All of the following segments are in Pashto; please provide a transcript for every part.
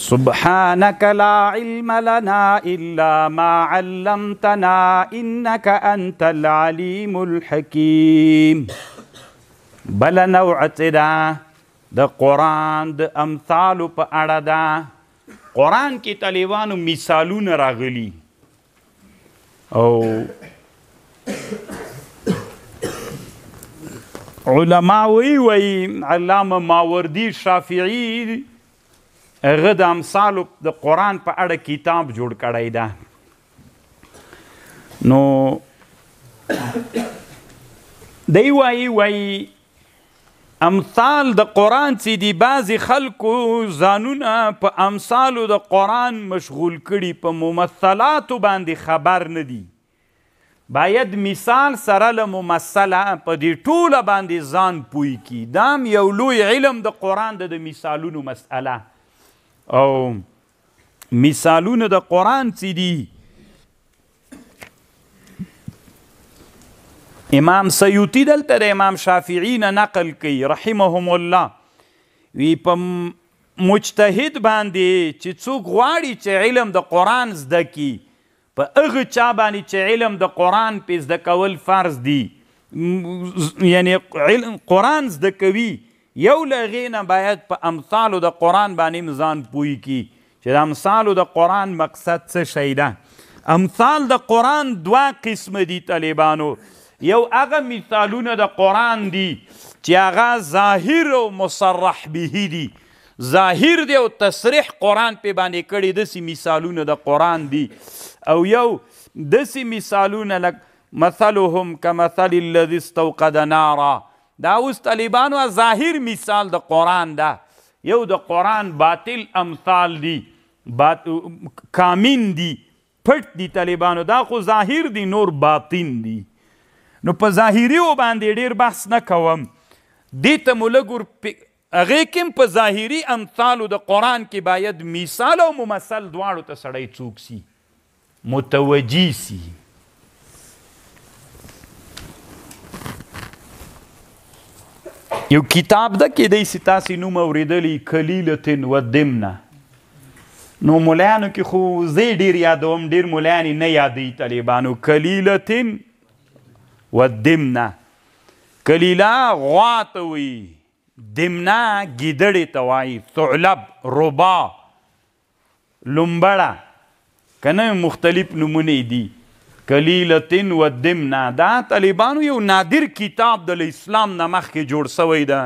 سبحانك لا علم لنا إلا ما علمتنا إنك أنت العليم الحكيم بل نوعت دا د قرآن د امثالو په اړه دا قرآن کې طالبانو مثالونه راغلي او علما وی وی علامه ماوردی شافعی هغه د امثال د قران په اړه کتاب جوړ کړی دا نو دی وای وای امثال د قران چې دی بعضی خلکو ځانونه په امثال د قران مشغول کړي په ممثلات باندې خبر نه دی باید مثال سره له ممثله په دې ټوله باندې ځان پوي کی دام یو لوی علم د قران د مثالونو مسأله او مثالونه د قران څخه دي امام سیوطی دلته د امام شافعی نه نقل کوي رحمهم الله وی په مجتهد باندې چې څوک غواړي چې علم د قران زده کی په هغه چا باندې چې علم د قران په زده کول فرض دی یعنی علم قران زده کوي یو لغې نه باید په امثالو د قرآن باندې ځان پوی کی چې د امثالو د قرآن مقصد څه شی ده امثال د قرآن دوه قسمه دي طالبانو یو هغه مثالونه د قرآن دي چې هغه ظاهر او مصرح به دي ظاهر دی او تصریح قرآن په باندې کړي دسی مثالونه د قرآن دي او یو دسی مثالونه لک مثلهم كمثل الذي استوقد نارا دا اوس طالبانو ظاهر مثال د قرآن ده یو د قرآن باطل امثال دي بات... کامین دي پټ دي طالبانو دا خو ظاهر دي نور باطن دي نو په ظاهري و باندې ډیر بحث نه کوم دې ته مولګور هغې کې په ظاهري امثالو د قرآن کې باید مثال او ممثل دواړو ته سړی څوک سي متوجي سي یو کتاب ده کې د ستاسي نوم اوریدلی کلیلتن و دمنه نو مولانو کې خو زه ډیر یادوم ډیر مولانی نه یادې طالبانو کلیلتن و دمنه کلیلا غواتوي دمنا ګیدړې توای ثعلب ربا لومبړه کنه مختلف نمونه دي کلیلتن و دمنا دا طالبانو یو نادر کتاب د اسلام نه مخکې جوړ سوی ده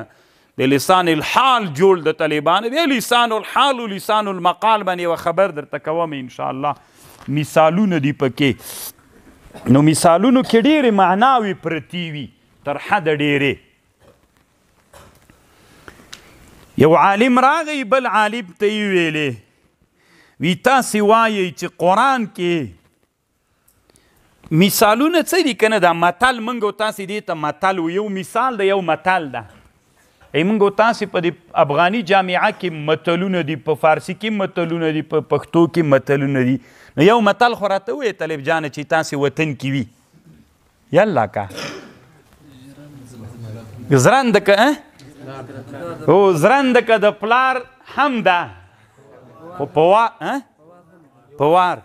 د لسان الحال جوړ د طالبانو دی لسان الحال و لسان المقال باندې یوه خبر درته کوم ان شاء الله مثالونه دي پکې نو مثالونو کې ډېرې معناوې پرتې وي تر حده ډېرې یو عالم راغی بل عالم ته یې ویلې وی تاسې وایئ چې قرآن کې مثالونه څه دي کنه دا متل منګو تاسې دې ته متل یو مثال د یو متل ده ایمنګو تاسو په افغاني جامعه کې متلونه دي په فارسی کې متلونه دي په پښتو کې متلونه دي نو یو متل خو راته وایي طالب جانه چې تاسو وطن کې وي یلا کا زرنده که او زرنده که د پلار هم ده خو په وار په وار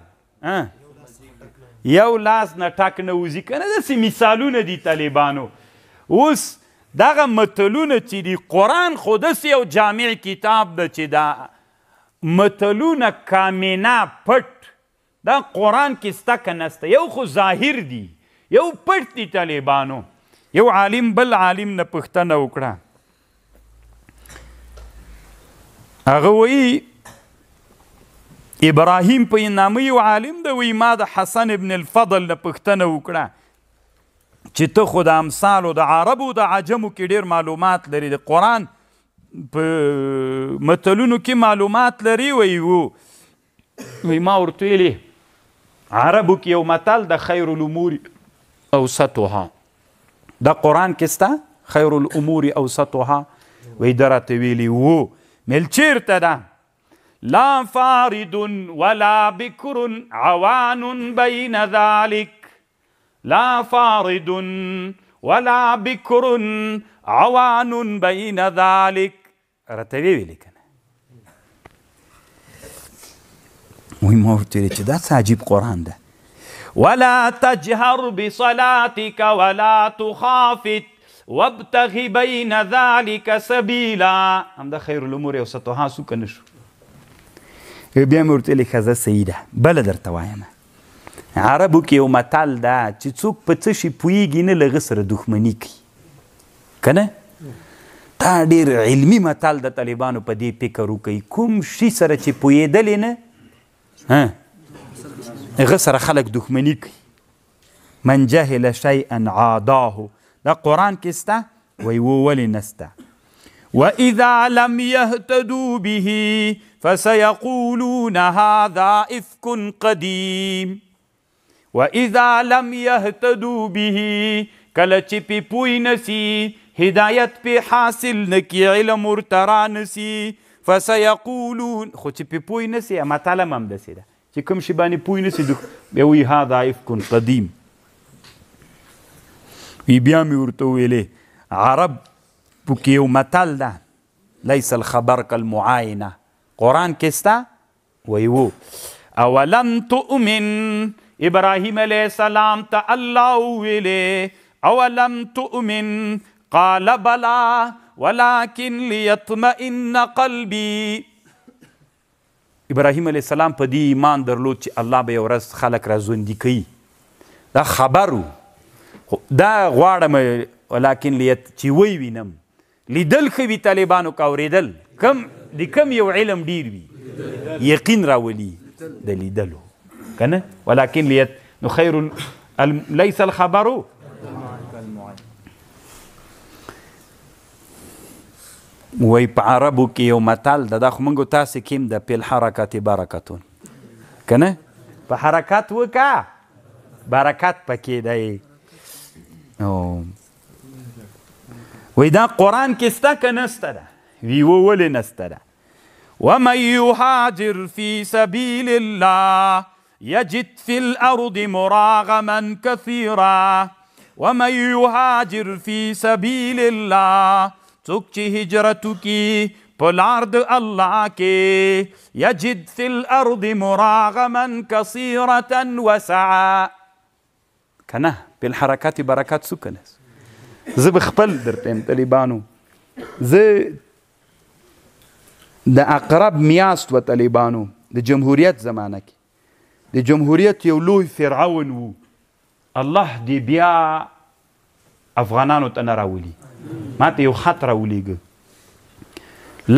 یو لاس نه ټاک نه وځي کنه داسې مثالونه دي طالبانو اوس دغه متلونه چې دي قرآن خو داسې یو جامع کتاب ده چې دا متلونه کامینه پټ دا قرآن کې سته که نسته یو خو ظاهر دي یو پټ دي طالبانو یو عالم بل عالم نه پوښتنه وکړه هغه وایي ابراهیم په نامه یو عالم د وی ما د حسن ابن الفضل نه پښتنه وکړه چې ته خو د امثالو د عربو د عجمو کې ډیر معلومات لري د قرآن په متلونو کې معلومات لري وی وو وی ما ورته ویلي عربو کې یو متل د خیر الامور اوسطها د قرآن کې ستا خیر الامور اوسطها وی درته ویلي وو مل چیرته ده لا فارد ولا بكر عوان بين ذلك لا فارد ولا بكر عوان بين ذلك رتبي ویلي کنه مهم هو چې دا قران ده ولا تجهر بصلاتك ولا تخافت وابتغ بين ذلك سبيلا هم ده خير الامور يا استاذ سو کنه بیا مې ورته ویلې ښځه صحیح ده بله درته وایم عربو کې یو متل ده چې څوک په څه شي پوهیږي نه له هغه سره دښمني کوي که نه دا ډېر علمي متل د طالبانو په دې فکر وکوي کوم شي سره چې پوهېدلې نه هغه سره خلک دښمني کوي من جهل شیئا عاداه دا قرآن کې سته وایي و ولې نه سته واذا لم یهتدو به فسيقولون هذا إفك قديم وإذا لم يهتدوا به کله چې پی پوی نسی هدایت پی حاصل نكي علم ارترا نسي فسيقولون خو چې پی پوی نسی اما تعلم هم دسی ده چې کوم شباني باندې نسي نسی د هذا إفك قديم وي بيامي ارتو بیا عرب پکې متال ده ليس الخبر كالمعاينه قرآن کستا ویو اولم تؤمن ابراهیم علیہ السلام تا الله ویلے اولم تؤمن قال بلا ولكن ليطمئن قلبي ابراهيم عليه السلام په دې ایمان درلود چې الله به ورځ خلق را ژوندي کوي دا خبرو دا غواړم ولكن لیت چې وی وینم لیدل خو وی طالبانو کا اوریدل کم د کم یو علم ډیر وي یقین راولي د لیدلو کنه ولکن لیت نو خیر الم... ليس الخبر وای په عربو کې یو متل د دا خو موږ تاسو کېم د پیل حرکت برکتون کنه په حرکت وکا برکت پکې دی او وای دا قران کې ستا کنه ستره ویو ولې ومن يهاجر في سبيل الله يجد في الأرض مراغما كثيرا ومن يهاجر في سبيل الله سوک هجرتك کی الله كي يجد في الأرض مراغما كثيرة وسعا كنا بالحركات بركات سكنس زب خبل در طالبانو زي د اقرب میاست و طالبانو د جمهوریت زمانه کې د جمهوریت یو لوی فرعون وو الله دې بیا افغانانو ته نه راولي ماته یو خط راولیږه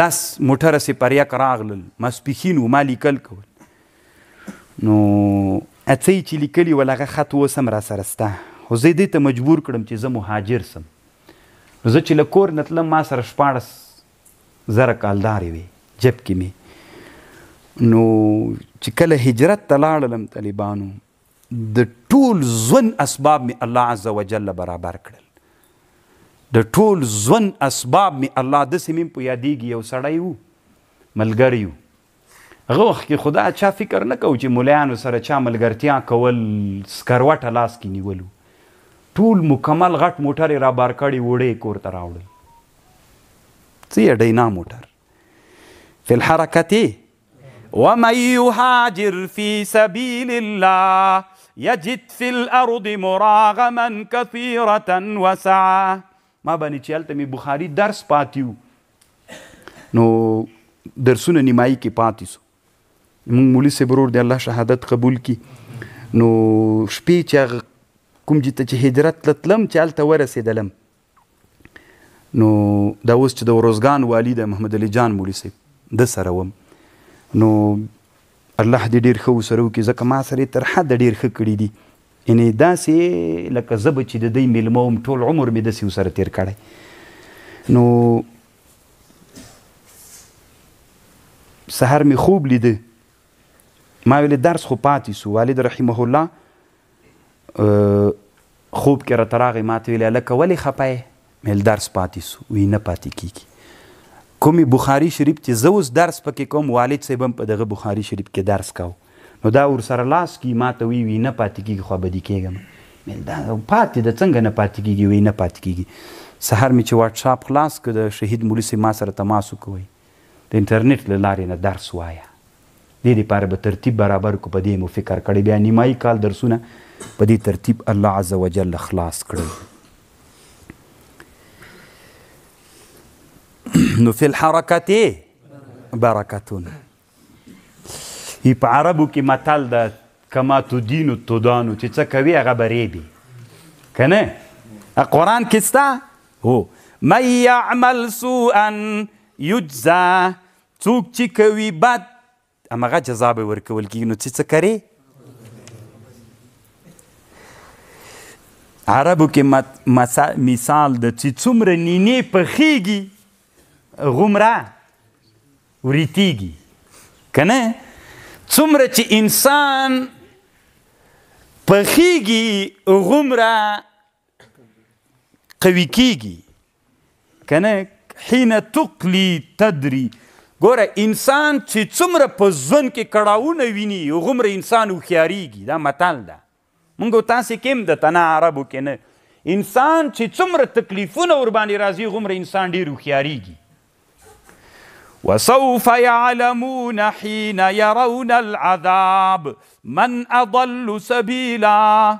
لس موټره سپریک راغلل ماسپښین و ما لیکل کول نو اڅې چې لیکلی ولغه خط وسم را سره ستا خو زه دې ته مجبور کړم چې زه مهاجر سم زه چې لکور نتلم ما سره شپاړس زره کالدارې وي جب کې می نو چې کله هجرت ته لاړلم طالبانو د ټول ژوند اسباب می الله عز وجل برابر کړل د ټول ژوند اسباب می الله داسې میم په یادیږي یو سړی و ملګری و هغه وخت کې خدا چا فکر نه کوو چې ملایانو سره چا ملګرتیا کول سکروټه لاس کې نیولو ټول مکمل غټ موټر را بار کړی وړې کور ته راوړل څه ډینا موټر في الحركة ومن يهاجر في سبيل الله یجد فی الارض مراغما کثیرتا وسعا ما باندې چې هلته مې بخاري درس پاتې نو درسونه نیمایي کې پاتې سو مونږ مولي صاحب ورور دی الله شهادت قبول کی نو شپې چې هغه کوم چې ته هجرت لتلم چې هلته ورسېدلم نو دا اوس چې د روزګان والي د محمد علي جان مولي صاحب د سره وم نو الله دې ډیر خو سره وکي ځکه ما سره تر حد ډیر خ کړی دي یعنی داسې لکه زب چې د دې ملموم ټول عمر مې داسې سره تیر کړی نو سحر می خوب لیده ما ویل درس خو پاتې سو والد رحمه الله خوب کې را تراغې ما ته ویل لکه ولې خپه مې درس پاتې سو وی نه پاتې کیږي کومي بخاري شریف ته زوس درس پکې کوم والد صاحب په دغه بخاري شریف کې درس کاو نو دا ور سره لاس کې ما ته وی وی نه پاتې کیږي خو بدی کېږم مل دا پاتې د څنګه نه پاتې کیږي وی نه پاتې کیږي سهار می چې واتس اپ خلاص کړ د شهید مولوی سي ما سره تماس وکوي د انټرنیټ له لارې نه درس وایا د دې لپاره به ترتیب برابر کو په دې مو فکر کړی بیا نیمای کال درسونه په دې ترتیب الله عز وجل خلاص کړی نو فی الحرکت برکتون ای په عربو کې متل ده کما تو دینو تو دانو چې څه کوي هغه به ریبي که نه قرآن کې سته هو من یعمل سوءا یجزا څوک چې کوي بد هماغه جزا به ورکول کېږي نو چې څه کرې عربو کې مثال د چې څومره نینې پخیږي غمره ورتیږي کنه څومره چې انسان پخیږي غمره قوي کیږي کنه حين تقلی تدری ګوره انسان چې څومره په ژوند کې کړاوونه ویني هغومره انسان هوښیارېږي دا متل ده موږ تاسې کې هم د تنا عربو کې نه انسان چې څومره تکلیفونه ورباندې راځي هغومره انسان ډېر هوښیارېږي وسوف يعلمون حين يرون العذاب من اضل سبيلا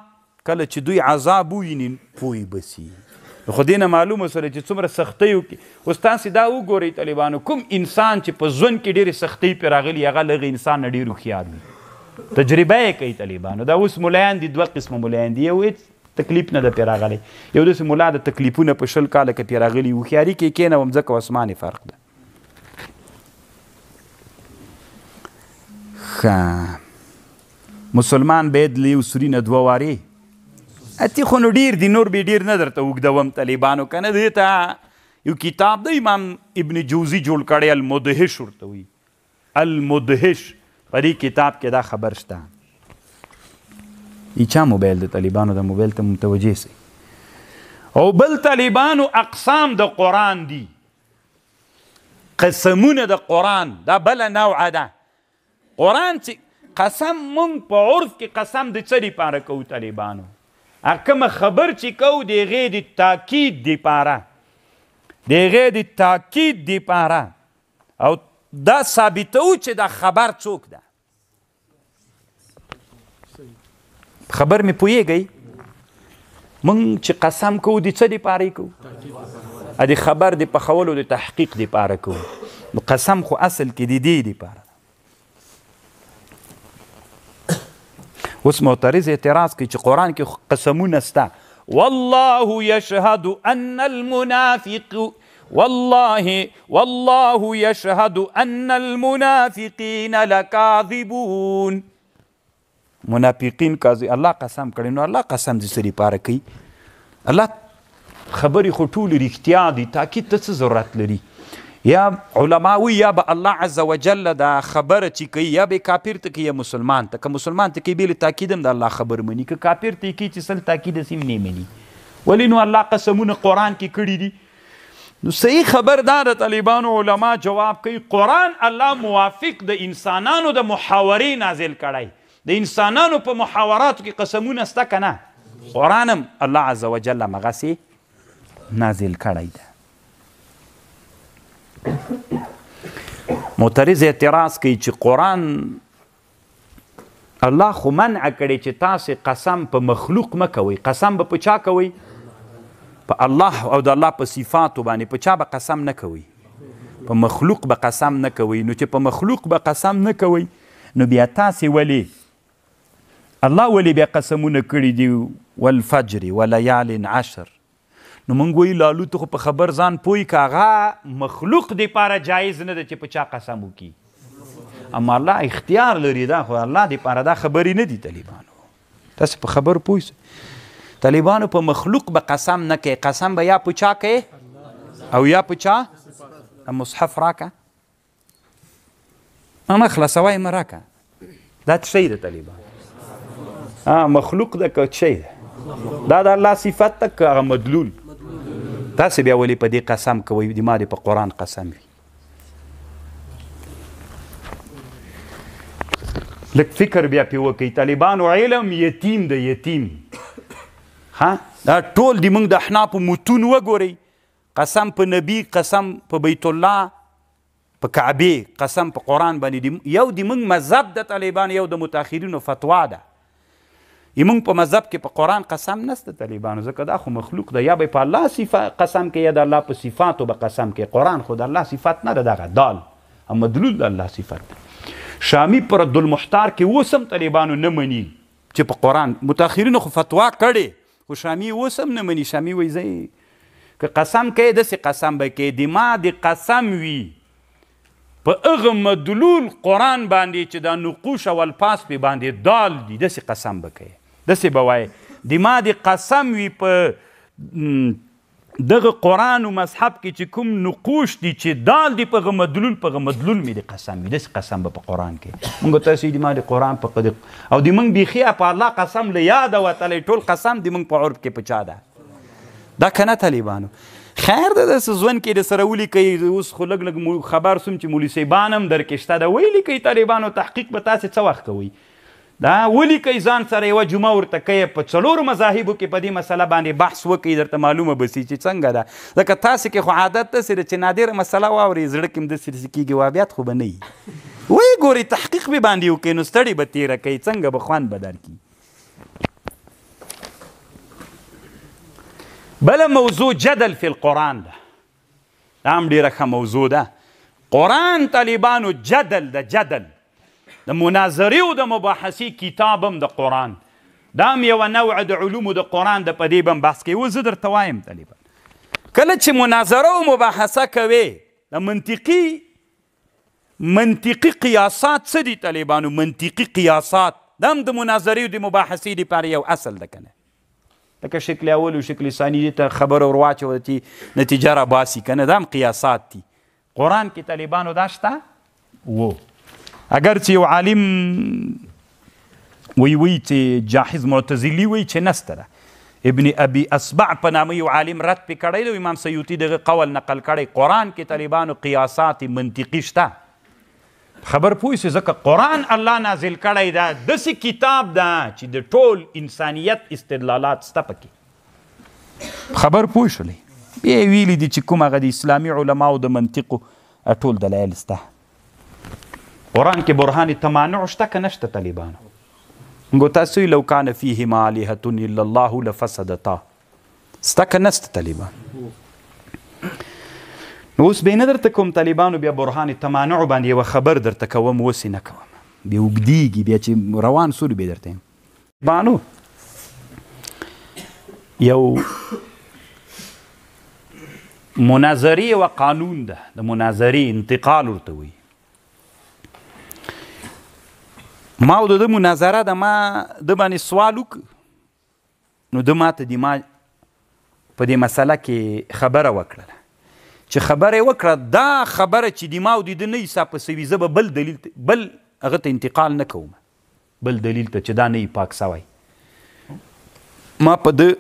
کله چې دوی عذاب ویني پوي بسي خو دینه معلومه سره چې څومره سختۍ وکړي اوس تاسې دا وګورئ طالبانو کوم انسان چې په ژوند کې ډېرې سختۍ پې راغلي هغه له هغې انسان نه ډېر هوښیار وي تجربه یې کوي طالبانو دا اوس ملایان دي دوه قسمه ملایان دي یو هېڅ تکلیف نه ده پې راغلی یو داسې ملا د تکلیفونه په شل کاله کې پې راغلي هوښیاري کې کېنوم ځکه اسمان فرق ده مسلمان باید له یو سوري نه دوه وارې اتي خو نو ډیر دي نور به ډیر نه درته اوږدوم طالبانو که نه دی ته یو کتاب د امام ابن جوزي جوړ کړی المدهش ورته وي المدهش په دې کتاب کې دا خبر شته ای چا موبایل د طالبانو د موبایل ته متوجه سي او بل طالبانو اقسام د قران دي قسمونه د قران دا بل نوعه ده قران چې قسم مونږ په عرف کې قسم د څه لپاره کوو طالبانو کوم خبر چې کو د غې د تاکید دی پاره د غې د تاکید دی پاره او دا ثابتو چې دا خبر څوک ده خبر می پویږي مونږ چې قسم کو د څه دی پاره کو ا دې خبر د پخولو د تحقیق دی پاره کو قسم خو اصل کې دی دی دی پاره اوس معترض اعتراض کوي چې قرآن کې قسمونه شته والله یشهد ان المنافق والله والله یشهد ان المنافقین لکاذبون منافقین کاذب الله قسم کړي نو الله قسم دې سری پاره کوي الله خبرې خو ټول رښتیا دي تاکید ته څه ضرورت لري یا علما وی یا به الله عز وجل دا خبره چې کوي یا به کافر ته کوي یا مسلمان ته که مسلمان ته کوي بیل تاکید هم د الله خبر مني که کافر ته کوي چې سل تاکید سیم نه مني ولی نو الله قسمونه قران کې کړی دي نو صحیح خبردار طالبانو علما جواب کوي قران الله موافق د انسانانو د محاورې نازل کړی د انسانانو په محاوراتو کې قسمونه ستا کنه قرانم الله عز وجل مغسی نازل کړی دی معترض اعتراض کوي چې قرآن الله خو منع کړی چې تاسې قسم په مخلوق مه کوئ قسم به په چا کوئ په الله او د الله په صفاتو باندې په چا به قسم نه کوئ په مخلوق به قسم نه کوئ نو چې په مخلوق به قسم نه کوئ نو بیا تاسې ولې الله ولې بیا قسمونه کړي دي والفجر وليال عشر نو مونږ وی لالو ته په خبر ځان پوي کاغه مخلوق دی پاره جایز نه ده چې په چا قسم وکي اما الله اختیار لري دا خو الله دی پاره دا خبرې نه دي طالبانو تاسو په خبر پوي طالبانو په مخلوق به قسم نه کوي قسم به یا په چا کوي او یا په چا مصحف راکه اما خلاصوای مراکه دا شی د طالبان ها مخلوق د کوچې دا د الله صفات تک مدلول تاسو بیا ولې په دې قسم کوي د ما د په قران قسم وي لک فکر بیا پی وکي طالبان او علم یتیم د یتیم ها دا ټول د موږ د حنا په متون وګوري قسم په نبی قسم په بیت الله په کعبه قسم په قران باندې یو د موږ مذهب د طالبان یو د متأخرینو فتوا ده یمون په مذهب کې په قران قسم نشته طالبانو ځکه دا خو مخلوق ده یا به په الله صفه قسم کې یا د الله په صفاتو به قسم کې قران خو د الله صفات نه ده دغه دال هم مدلول د الله صفات شامی پر عبد المحتار کې وسم طالبانو نه مني چې په قران متأخرینو خو فتوا کړي خو شامی وسم نه مني شامی وایي که قسم کې داسې قسم به کې د ما د قسم وي په هغه مدلول قران باندې چې دا نقوش او الفاظ په باندې دال دي داسې قسم به کوي دسې به وای دما د قسم وي په دغه قرآن و مذهب کې چې کوم نقوش دي چې دال دی په هغه مدلول په هغه مدلول مې د قسم وي داسې قسم به په قرآن کې موږ تاسې دما د قرآن په قد او د موږ بیخي په الله قسم له یاده وتلی ټول قسم د موږ په عرب کې په چا ده دا که نه طالبانو خیر ده د سزون کې د سره ولي کوي اوس خو لګ لګ خبر سم چې مولوی سیبانم درکشته ده ویلي کوي طالبانو تحقیق به تاسو څه وخت کوي دا ولیکئ ځان سره یوه جمعه ورته کوي په څلورو مذاهبو کې په دې مسله باندې بحث وکړي درته معلومه به سي چې څنګه ده ځکه تاسې کې خو عادت داسې ده چې نادر مسله واوري زړه کې هم داسې داسې کېږي وابیات خو به نه وي وایي ګوري تحقیق به باندې وکړي نو ستړي به تېره کوي څنګه به خوند به درکړي بله موضوع جدل فی القرآن ده دا هم ډېره ښه موضوع ده قرآن طالبانو جدل ده جدل د مناظرې او د مباحثې کتاب هم د قرآن دا هم یوه نوع د علومو د قرآن د په دې به هم بحث کوي اوس زه درته وایم طالبان کله چې مناظره او مباحثه کوي د منطقي منطقي قیاسات څه دي طالبانو منطقي قیاسات دا هم د مناظرې او د مباحثې دپاره یو اصل ده که لکه شکل اول او شکل ثانی دې ته خبره ور واچوه چې نتیجه را باسي که نه دا هم قیاسات دي قرآن کې طالبانو دا شته وو اگر چې یو عالم وی وی چې جاحظ معتزلی وی چې نستره ابن ابي اصبع په نامه یو عالم رد پې کړی دی امام سیوطي دغه قول نقل کړی قرآن کې طالبانو قیاسات منطقي شته خبر پوه سي ځکه قرآن الله نازل کړی دا داسې کتاب ده چې د ټول انسانیت استدلالات سته پکې خبر پوه شولې بیا ویلی دي چې کوم هغه د اسلامي علماو د منطقو ټول دلایل سته قرآن کې برهان تمانع شته که نشته طالبانو موږ تاسو لو کان فیهما آلهة الا الله لفسدتا سته که نشته طالبان نو اوس به نه درته کوم طالبانو بیا برهان تمانع باندې یوه خبر درته کوم اوس یې نه کوم بیا اوږدیږي بیا چې روان سولو بیا درته بانو یو مناظری و قانون ده د مناظری انتقال ورته وي ما او د مناظره د ما د باندې سوال وک نو د ماته د ما په دې مسله کې خبره وکړه چې خبره وکړه دا خبره چې د ما او د نه حساب سوي زب بل دلیل بل هغه ته انتقال نه کوم بل دلیل ته چې دا نه پاک سوی ما په د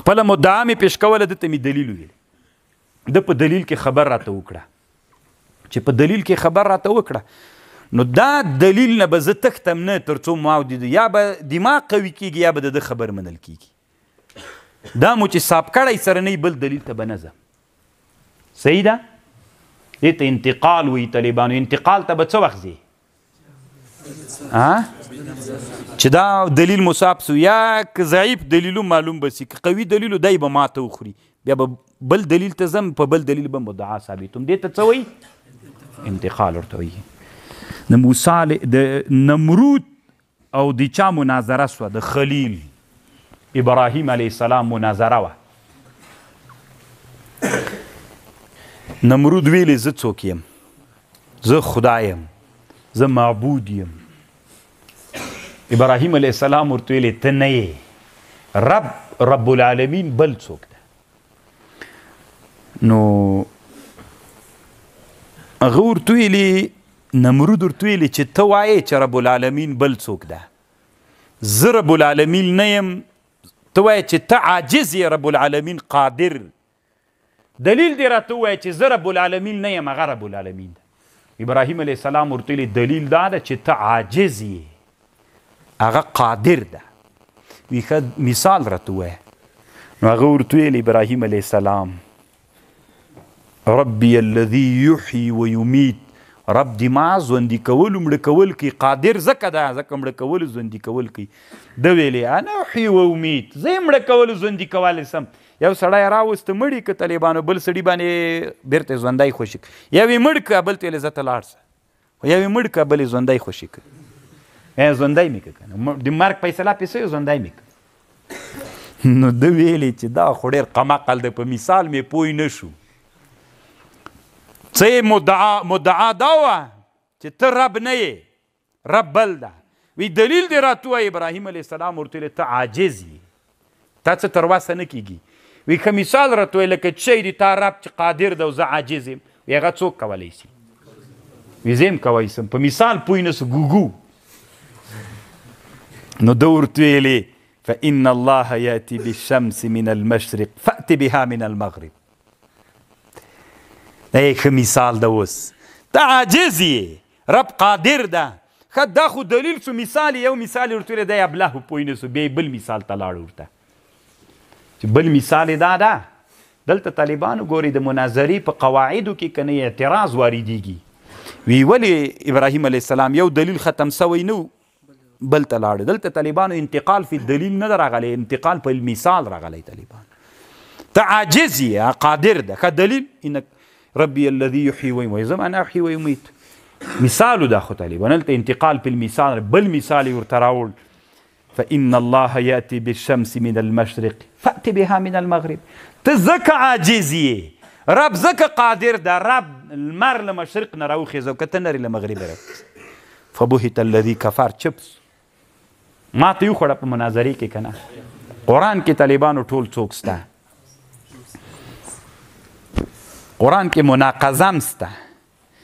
خپل مدعا می پیش کوله د ته می دلیل ویل د په دلیل کې خبر راته وکړه چې په دلیل کې خبر راته وکړه نو دا دلیل نه به زه تښتم نه تر څو ما اودېده یا به دماغ قوي کېږي یا به د ده خبر منل کېږي دا مو چې صاحب کړی سره نه بل دلیل ته به نه ځم صحیح ده دې ته انتقال وي طالبانو انتقال ته به څه وخت ځي چې دا دلیل مصاب سو یا که ضعیف دلیلو معلوم به سي که قوي دلیلو دی به ماته وخوري بیا به بل دلیل ته ځم په بل دلیل به مدعا ثابتوم دې ته څه وایي انتقال ورته وایي د موسی د نمرود او د چا مناظره سو د خلیل ابراهیم علی السلام مناظره وا نمرود ویلی زه څوک یم زه خدایم زه معبود یم ابراهیم علی السلام ورته ویلی ته نه رب رب العالمین بل څوک ده نو هغه ورته ویلی نمرود ورته ویلي چې ته وایې چې رب العالمین بل څوک ده زه رب العالمین نه یم ته وایې چې ته عاجز یې رب العالمین قادر دلیل دې راته ووایه چې زه رب العالمین نه یم هغه رب العالمین ده ابراهیم علیه السلام ورته ویلي دلیل دا ده چې ته عاجز یې هغه قادر ده وی مثال راته ووایه نو هغه ورته ویل ابراهیم علیه السلام ربي الذي يحيي ويميت رب دې ما ژوندي کول مړه کول کی قادر زکه دا زکه مړه کول ژوندي کول کی د ویلې انا حی و امید زه مړه کول ژوندي کول سم یو سړی راوست مړی ک طالبانو بل سړی باندې بیرته ژوندۍ خوشی یو مړ ک بل ته لزت لاړ خو یو مړ ک بل ژوندۍ خوشی ک ژوندۍ میک کنه د مرګ فیصله پیسې ژوندۍ میک نو د ویلې چې دا خو ډېر قماقل د په مثال مې پوی نشو څه مدعا مدعا دا وه چې ته رب نه یې رب بل ده وی دلیل دی راته وایي ابراهیم علیه السلام ورته ویل ته عاجز یې تا څه تر وسه نه کیږي وی که مثال راته وایي لکه څه شی دی تا رب چې قادر ده او زه عاجز یم وی هغه څوک کولی سي وی زه هم کولی سم په مثال پوی نه ګوګو نو ده ورته ویلې فان الله یاتي بالشمس من المشرق فات بها من المغرب دا یې ښه مثال ده اوس ته عاجز یې رب قادر ده ښه دا خو دلیل شو مثال یو مثال ورته ویلی دی ابله پوه نه سو بیا بل مثال ته لاړ ورته چې بل مثال دا ده دلته طالبانو ګوري د مناظرې په قواعدو کې کنه اعتراض واردېږي وی ولې ابراهیم علیه السلام یو دلیل ختم سوی نه بل ته لاړ دلته طالبانو انتقال فی دلیل نه راغلی انتقال په مثال راغلی طالبان ته عاجز یې قادر ده که دلیل انک ربي الذي يحيي ويميت زم انا احيي ويميت مثال دا خو تعالی ونلته انتقال په المثال بل مثال ورته راول فان الله ياتي بالشمس من المشرق فات بها من المغرب ته زکه عاجزی رب زکه قادر ده رب المر له مشرق نه راوخیزه او کته نری له مغرب را فبهت الذي كفر چپس ما ته یو خړه په مناظری کې کنه قران کې طالبانو ټول څوک ستا قران کې مناقضم سته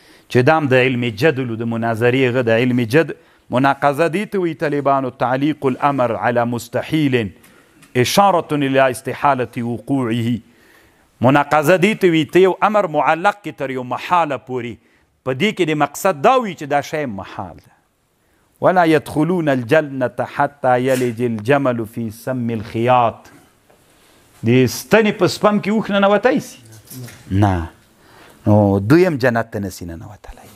چې دام د علم جدل او د مناظرې غ د علم جد مناقضه دي ته وی طالبانو تعلیق الامر على مستحيل اشاره الى استحاله وقوعه مناقضه دي ته وی ته یو امر معلق کې تر یو محاله پوری په دې کې د مقصد دا وی چې دا شی محال ده ولا يدخلون الجنه حتى يلج الجمل في سم الخياط دې ستنې په سپم کې وښنه نوتای سي نه نو دویم جنت ته نسی نه وتلی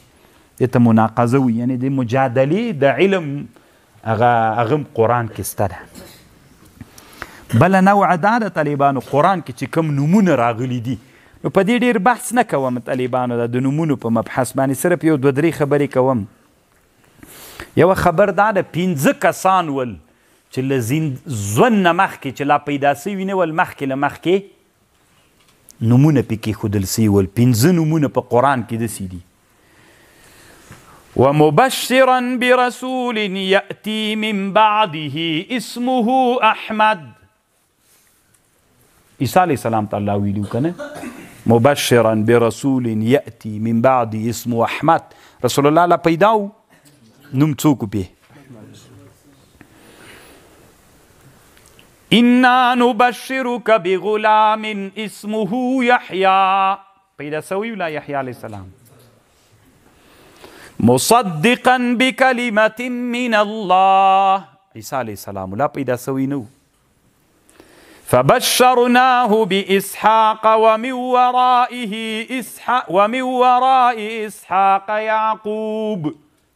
دته مناقضه وي یعنی د مجادله د علم هغه هغه قران کې ستره بل نوع د طالبانو قران کې چې کوم نمونه راغلي دي نو په دې ډیر بحث نه کوم طالبانو د نمونو په مبحث باندې صرف یو دوه درې خبرې کوم یو خبر دا د پنځه کسان ول چې لزین ځون مخ کې چې لا پیدا سي وینول مخ کې لمخ کې نمونه پکې خودل سی ول پنځه نمونه په قران کې د سیدي ومبشرا برسول ياتي من بعده اسمه احمد عیسی علیہ السلام ته الله ویلو کنه مبشرا برسول ياتي من بعد اسمه احمد رسول الله لا پیداو نوم څوک به إنا نبشرك بغلام اسمه يحيى قيل سوي ولا يحيى عليه السلام مصدقا بكلمة من الله عيسى عليه السلام لا پیدا سوي نو فبشرناه بإسحاق ومن ورائه إسحاق ومن وراء إسحاق يعقوب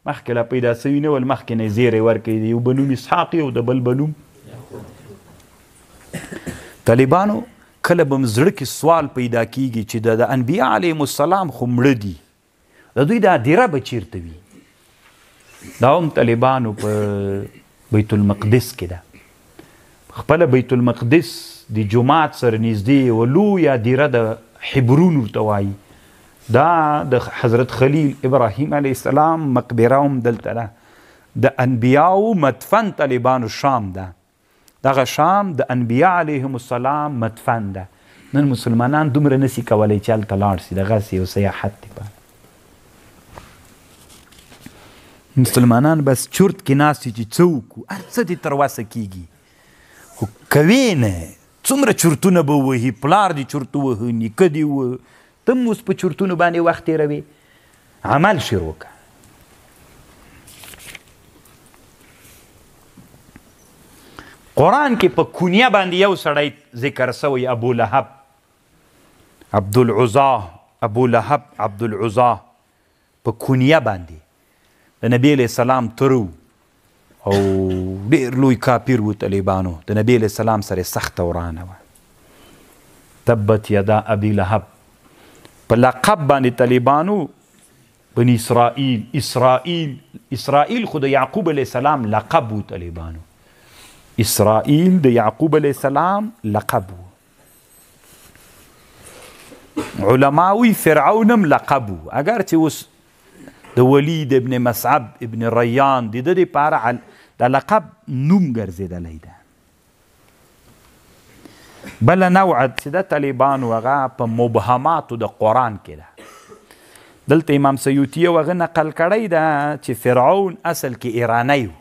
مخکې لا پیدا سوي نو المخکې نزير وركي ورکې اسحاق ودبل د بنوم طالبانو کله به م زړه کې سوال پیدا کیږي چې د انبیا علیهم السلام خو مړه دي د دوی دا دیره به چیرته وي دا هم طالبانو په بیت المقدس کې ده خپله بیت المقدس د جومات سره نږدې یوه لویه دیره د حبرون ورته وایي دا د حضرت خلیل ابراهیم علیه السلام مقبره هم دلته ده د انبیاو مدفن طالبانو شام ده دغه شام د انبیا علیهم السلام مدفن ده نن مسلمانان دومره نسی کولای چې هلته لاړ سي دغسې یو سیاحت دی په مسلمانان بس چورت کې ناست چې څه وکړو هر څه دې ترلاسه کیږي خو کوې نه څومره چورتونه به وهي پلار دې چورت وهه نیکه دې وهه ته هم اوس په چورتونو باندې وخت تېروي عمل شروع که قران کې په کونیه باندې یو سړی ذکر سوی ابو لهب عبد العزا ابو لهب عبد العزا په کونیه باندې د نبی له سلام ترو او ډیر لوی کاپیر وو طالبانو د نبی له سلام سره سخت ورانه و تبت یدا ابي لهب په لقب باندې طالبانو بنی اسرائیل اسرائیل اسرائیل خود یعقوب علیه السلام لقب وو طالبانو اسرائیل د یعقوب علیه السلام لقب و علماوی فرعونم لقب و اگر چې اوس د ولید ابن مسعب ابن ریان د دې لپاره د لقب نوم ګرځېدلی ده بله نوعه چې د طالبانو هغه په مبهماتو د قرآن کې ده دلته امام سیوطي یو هغه نقل کړی ده چې فرعون اصل کې ایرانی و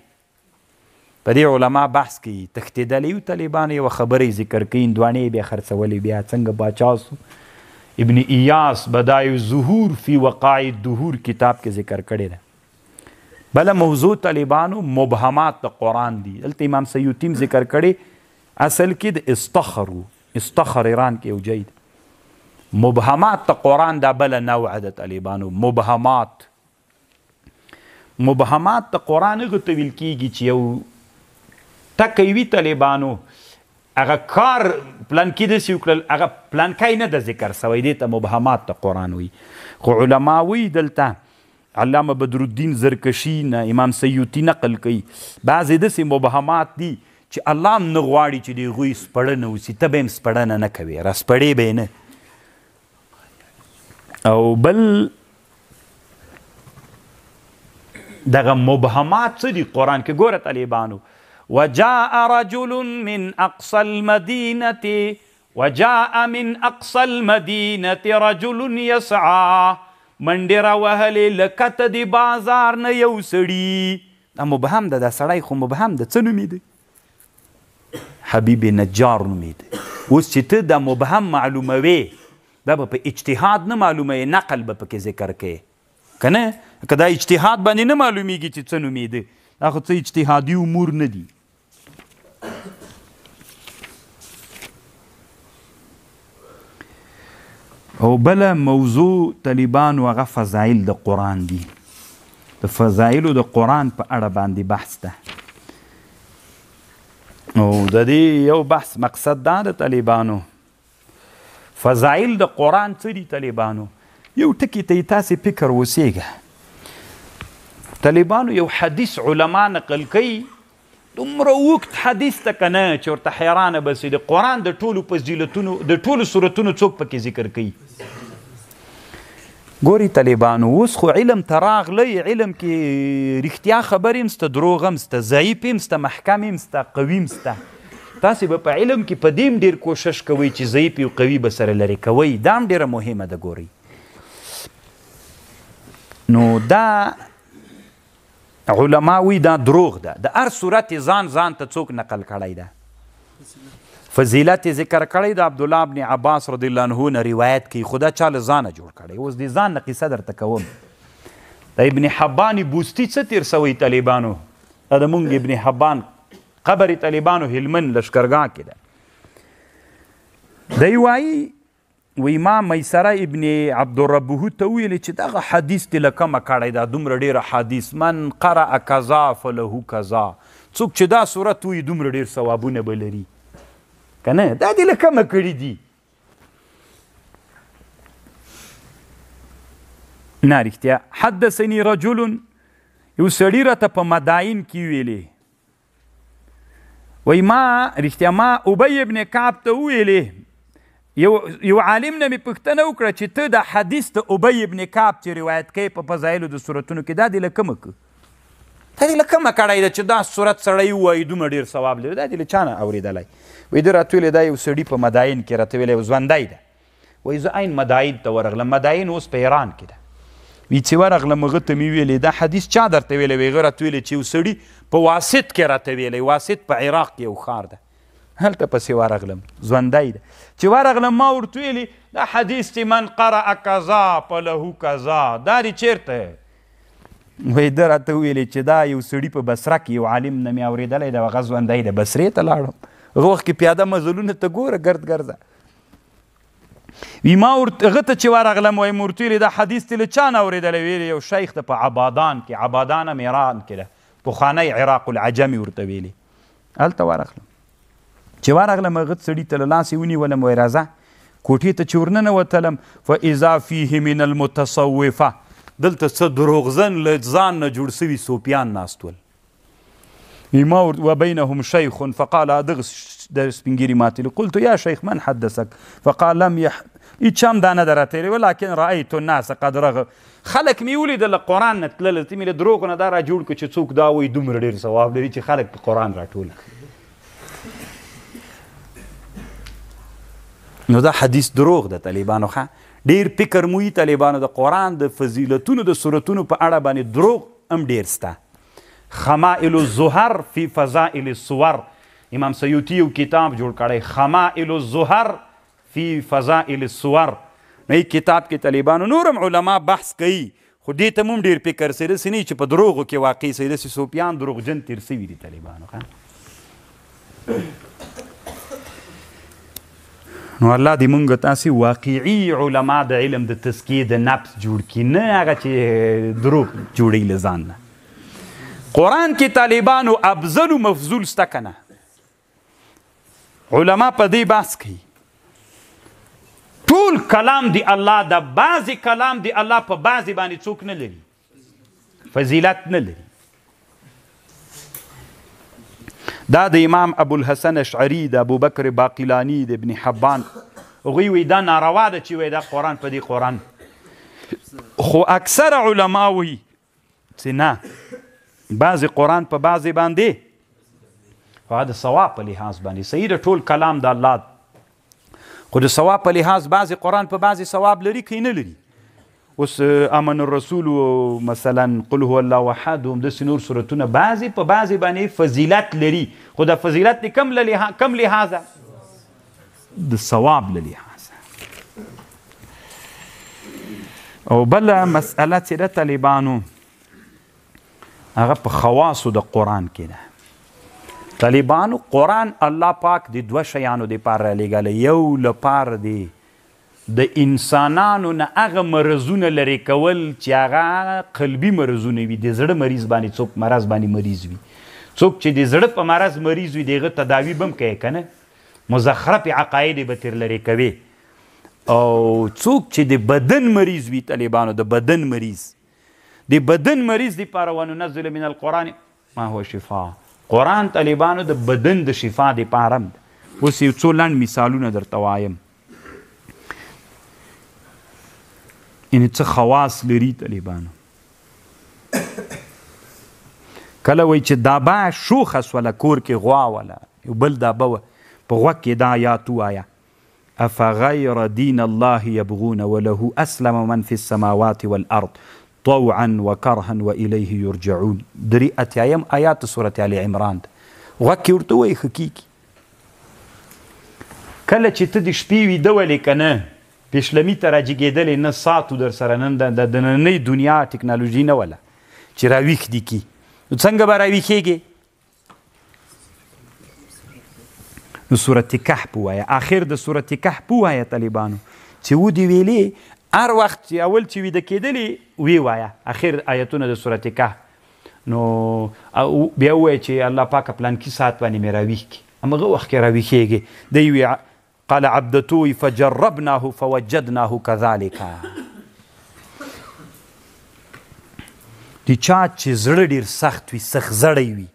په دې علما بحث کوي تښتېدلې او طالبان یو خبرې ذکر کوي دوانې به خرڅولې بیا څنګه بچاسو ابن ایاس بدای ظهور فی وقاع الدهور کتاب کې ذکر کړی دی بل موضوع طالبانو مبهمات د قران دی دلته امام سیوطی ذکر کړی اصل کې د استخرو استخر ایران کې وجید مبهمات ته قران دا بل نوع د طالبانو مبهمات مبهمات ته قران غو تویل کیږي چې یو ټکوي طالبانو هغه کار پلان کې د سیوکل هغه پلان کای نه د ذکر سوي دي ته مبهمات ته قران وي خو علماوی دلته علامه بدر الدین زرکشی نه امام سیوطی نقل کوي بعض د سي مبهمات دي چې الله نه غواړي چې دی غوي سپړنه وسی ته به سپړنه نه کوي را سپړې به نه او بل دغه مبهمات څه دي قران کې ګوره طالبانو وجاء رجل من اقصى المدينه وجاء من اقصى المدينه رجل يسعى منډیرا وهلې لکته دی بازار نه یو سړی دا مبهم ده دا سړی خو مبهم ده څه نومېده حبیب نجار نومېده اوس چې ته دا مبهم معلوموي دا به په اجتهاد نه معلومه نقل به پکې ذکر کې کنه که دا اجتهاد باندې نه معلومیږي چې څه نومېده دا خو څه اجتهادي امور نه دي او بل موضوع طالبان وغه فضایل د قران دي د فضایل د قران په اړه باندې بحث ده او د دې یو بحث مقصد دا د طالبانو فضایل د قران څه دي طالبانو یو ټکی ته تاسو فکر وسیګه طالبانو یو حدیث علما نقل کوي دومره وخت حدیث ته کنه چې ورته حیرانه بسې د قران د ټولو فضیلتونو د ټولو سورتونو څوک پکې ذکر کوي ګوري طالبانو اوس خو علم تراغلی علم کې رښتیا خبرې مست دروغ مست ضعیف مست محکم مست قوی مست تاسو به په علم کې په دیم ډیر کوشش کوئ چې ضعیف او قوي به سره لري کوي دا ډیره مهمه ده ګوري نو دا علما وی دا دروغ ده د هر صورت ځان ځان ته څوک نقل کړی ده فضیلت ذکر کړی د عبد الله ابن عباس رضی الله عنه نه روایت کی خدا چاله ځان جوړ کړی اوس دې ځان نه قصه درته کوم د ابن حبان بوستی څه تیر سوی طالبانو دا د مونږ ابن حبان قبر طالبانو هلمند لشکرګاه کې ده دی وایي وی ما میسره ابن عبدالربه ته ویل چې دغه حدیث دی لکمه کړی دا دومره ډیره حدیث من قرأ کذا فله کذا څوک چې دا صورت وی دومره ډیر ثوابونه به لري کنه دا دی لکمه کړی دی نه رښتیا حدثني رجل یو سړی راته په مداین کې ویلې وی ما رښتیا ما ابی ابن کعب ته ویلې یو یو عالم نه می پښتنه وکړه چې ته د حدیث ته ابی ابن کعب چې روایت کوي په فضایلو د صورتونو کې دا دی لکمه ک ته دی لکمه کړای دا چې دا صورت سړی وایي دومره ډیر ثواب لري دا دی لچانه اوریدلای وې د راتویل دا یو سړی په مداین کې راتویل یو ځوندای ده وې زه عین مداین ته ورغلم مداین اوس په ایران کې ده وی چې ورغلم هغه ته می ویلې دا حدیث چا درته ویلې وې غره تویلې چې یو سړی په واسط کې راتویلې واسط په عراق کې یو خار ده هلته پسې ورغلم ژوندی ده چې ورغلم ما ورته ویلي دا حدیث چې من قرأ کذا فله کذا دا دې چیرته وایي ده راته ویلي چې دا یو سړي په بصره کې یو عالم نه مې اورېدلی دی هغه ژوندی ده بصرې ته لاړم هغه وخت کې پیاده مزلونه ته ګوره ګرد ګرځه وي ما هغه ته چې ورغلم وایي مې ورته ویلي دا حدیث دې له چا نه اورېدلی ویلي یو شیخ ده په عبادان کې عبادان هم ایران کې ده پخوانی عراق العجم ورته ویلي هلته ورغلم چې ورغلم هغه سړي ته له لاسې ونیولم وایي راځه کوټې ته چې ورننوتلم فاذا فیه من المتصوفه دلته څه دروغزن له ځان نه جوړ سوي صوفیان ناست ول ما وبينهم شيخ فقال دغس د سپنګيري ماتل قلت يا شيخ من حدثك فقال لم يح اچام دانه دراتری ولكن رايت الناس قد رغ خلق می ولید له قران تلل تیمه دروغ نه دا را جوړ کو چې څوک دا وې دومره ډیر ثواب لري چې خلق په قران راټول نو دا حدیث دروغ د طالبانو ښه ډیر فکر موي طالبانو د قران د فضیلتونو د صورتونو په اړه باندې دروغ هم ډیر سته خمائل الزهر فی فضائل الصور امام سیوطی یو کتاب جوړ کړی خمائل الزهر فی فضائل الصور نو کتاب کې طالبانو نورم علما بحث کوي خو دې ته موږ ډیر فکر سره سني چې په دروغو کې واقع سي د سوپیان دروغجن تیر سوي دي طالبانو ښه نو الله دې مونږ تاسو واقعي علما د علم د تزکیه د نفس جوړ کی نه هغه چې دروپ جوړی لزان قران کې طالبانو ابذل او مفذول ستکنه علما په دې باس کوي ټول کلام دی الله د بعضی کلام دی الله په بعضی باندې څوک نه لري فضیلت نه لري دا د امام ابو الحسن اشعری د ابو بکر باقلانی د ابن حبان غوی وی دا ناروا ده چې وی دا قران په دی قران خو اکثر علما وی چې نه بعضی قران په بعضی باندې خو دا ثواب په لحاظ باندې صحیح ده ټول کلام د الله خو د ثواب په لحاظ بعضی قران په بعضی ثواب لري کینه لري اوس امن الرسول مثلا قل هو الله احد هم د نور سورتونه بعضی په بعضی باندې فضیلت لري خو د فضیلت کم للی کم لحاظه د ثواب للحاظه او بل مسأله چې د طالبانو هغه په خواصو د قران کې ده طالبانو قران الله پاک د دوه شیانو د پاره لګاله یو لپاره دی د انسانانو نه هغه مرزونه لري کول چې هغه قلبي مرزونه وي د زړه مریض باندې څوک مرز باندې مریض وي څوک چې د زړه په مرز مریض وي دغه تداوی بم کوي کنه مزخرف عقاید به تر لري کوي او څوک چې د بدن مریض وي طالبانو د بدن مریض د بدن مریض دی پارونو نزل من القران ما هو شفاء قران طالبانو د بدن د شفا دی پارم اوس یو څو لاند مثالونه درته وایم ان څه خواص لري طالبان کله وای چې دابا شوخه سوله کور کې غوا ولا یو بل دابا و په غوږ کې دا آیات وایا افغیر دین الله یبغون وله اسلم من فی السماوات والارض طوعا وكرها واليه يرجعون دري اتيام ايات سوره ال عمران غوږ کې ورته وای حقیقي کله چې ته د شپې ویده ولې کنه پیشلمی ته راجګېدلې نه ساتو در سره نن د نننۍ دنیا ټکنالوژي نه وله چې راویښ دي کی نو څنګه به راویښېږې نو صورت کهف ووایه آخر د صورت کهف ووایه طالبانو چې ودې ویلې هر وخت چې اول چې ویده کېدلې وی وایه اخر آیتونه د صورت کهف نو بیا ووایه چې الله پاکه پلانکي ساعت باندې مې راویښ کړي همغه وخت کې راویښېږې د یوې قال عبدتوی فجربناه فوجدناه كذلك د چا چې زړه ډیر سخت وي سخت زړی وي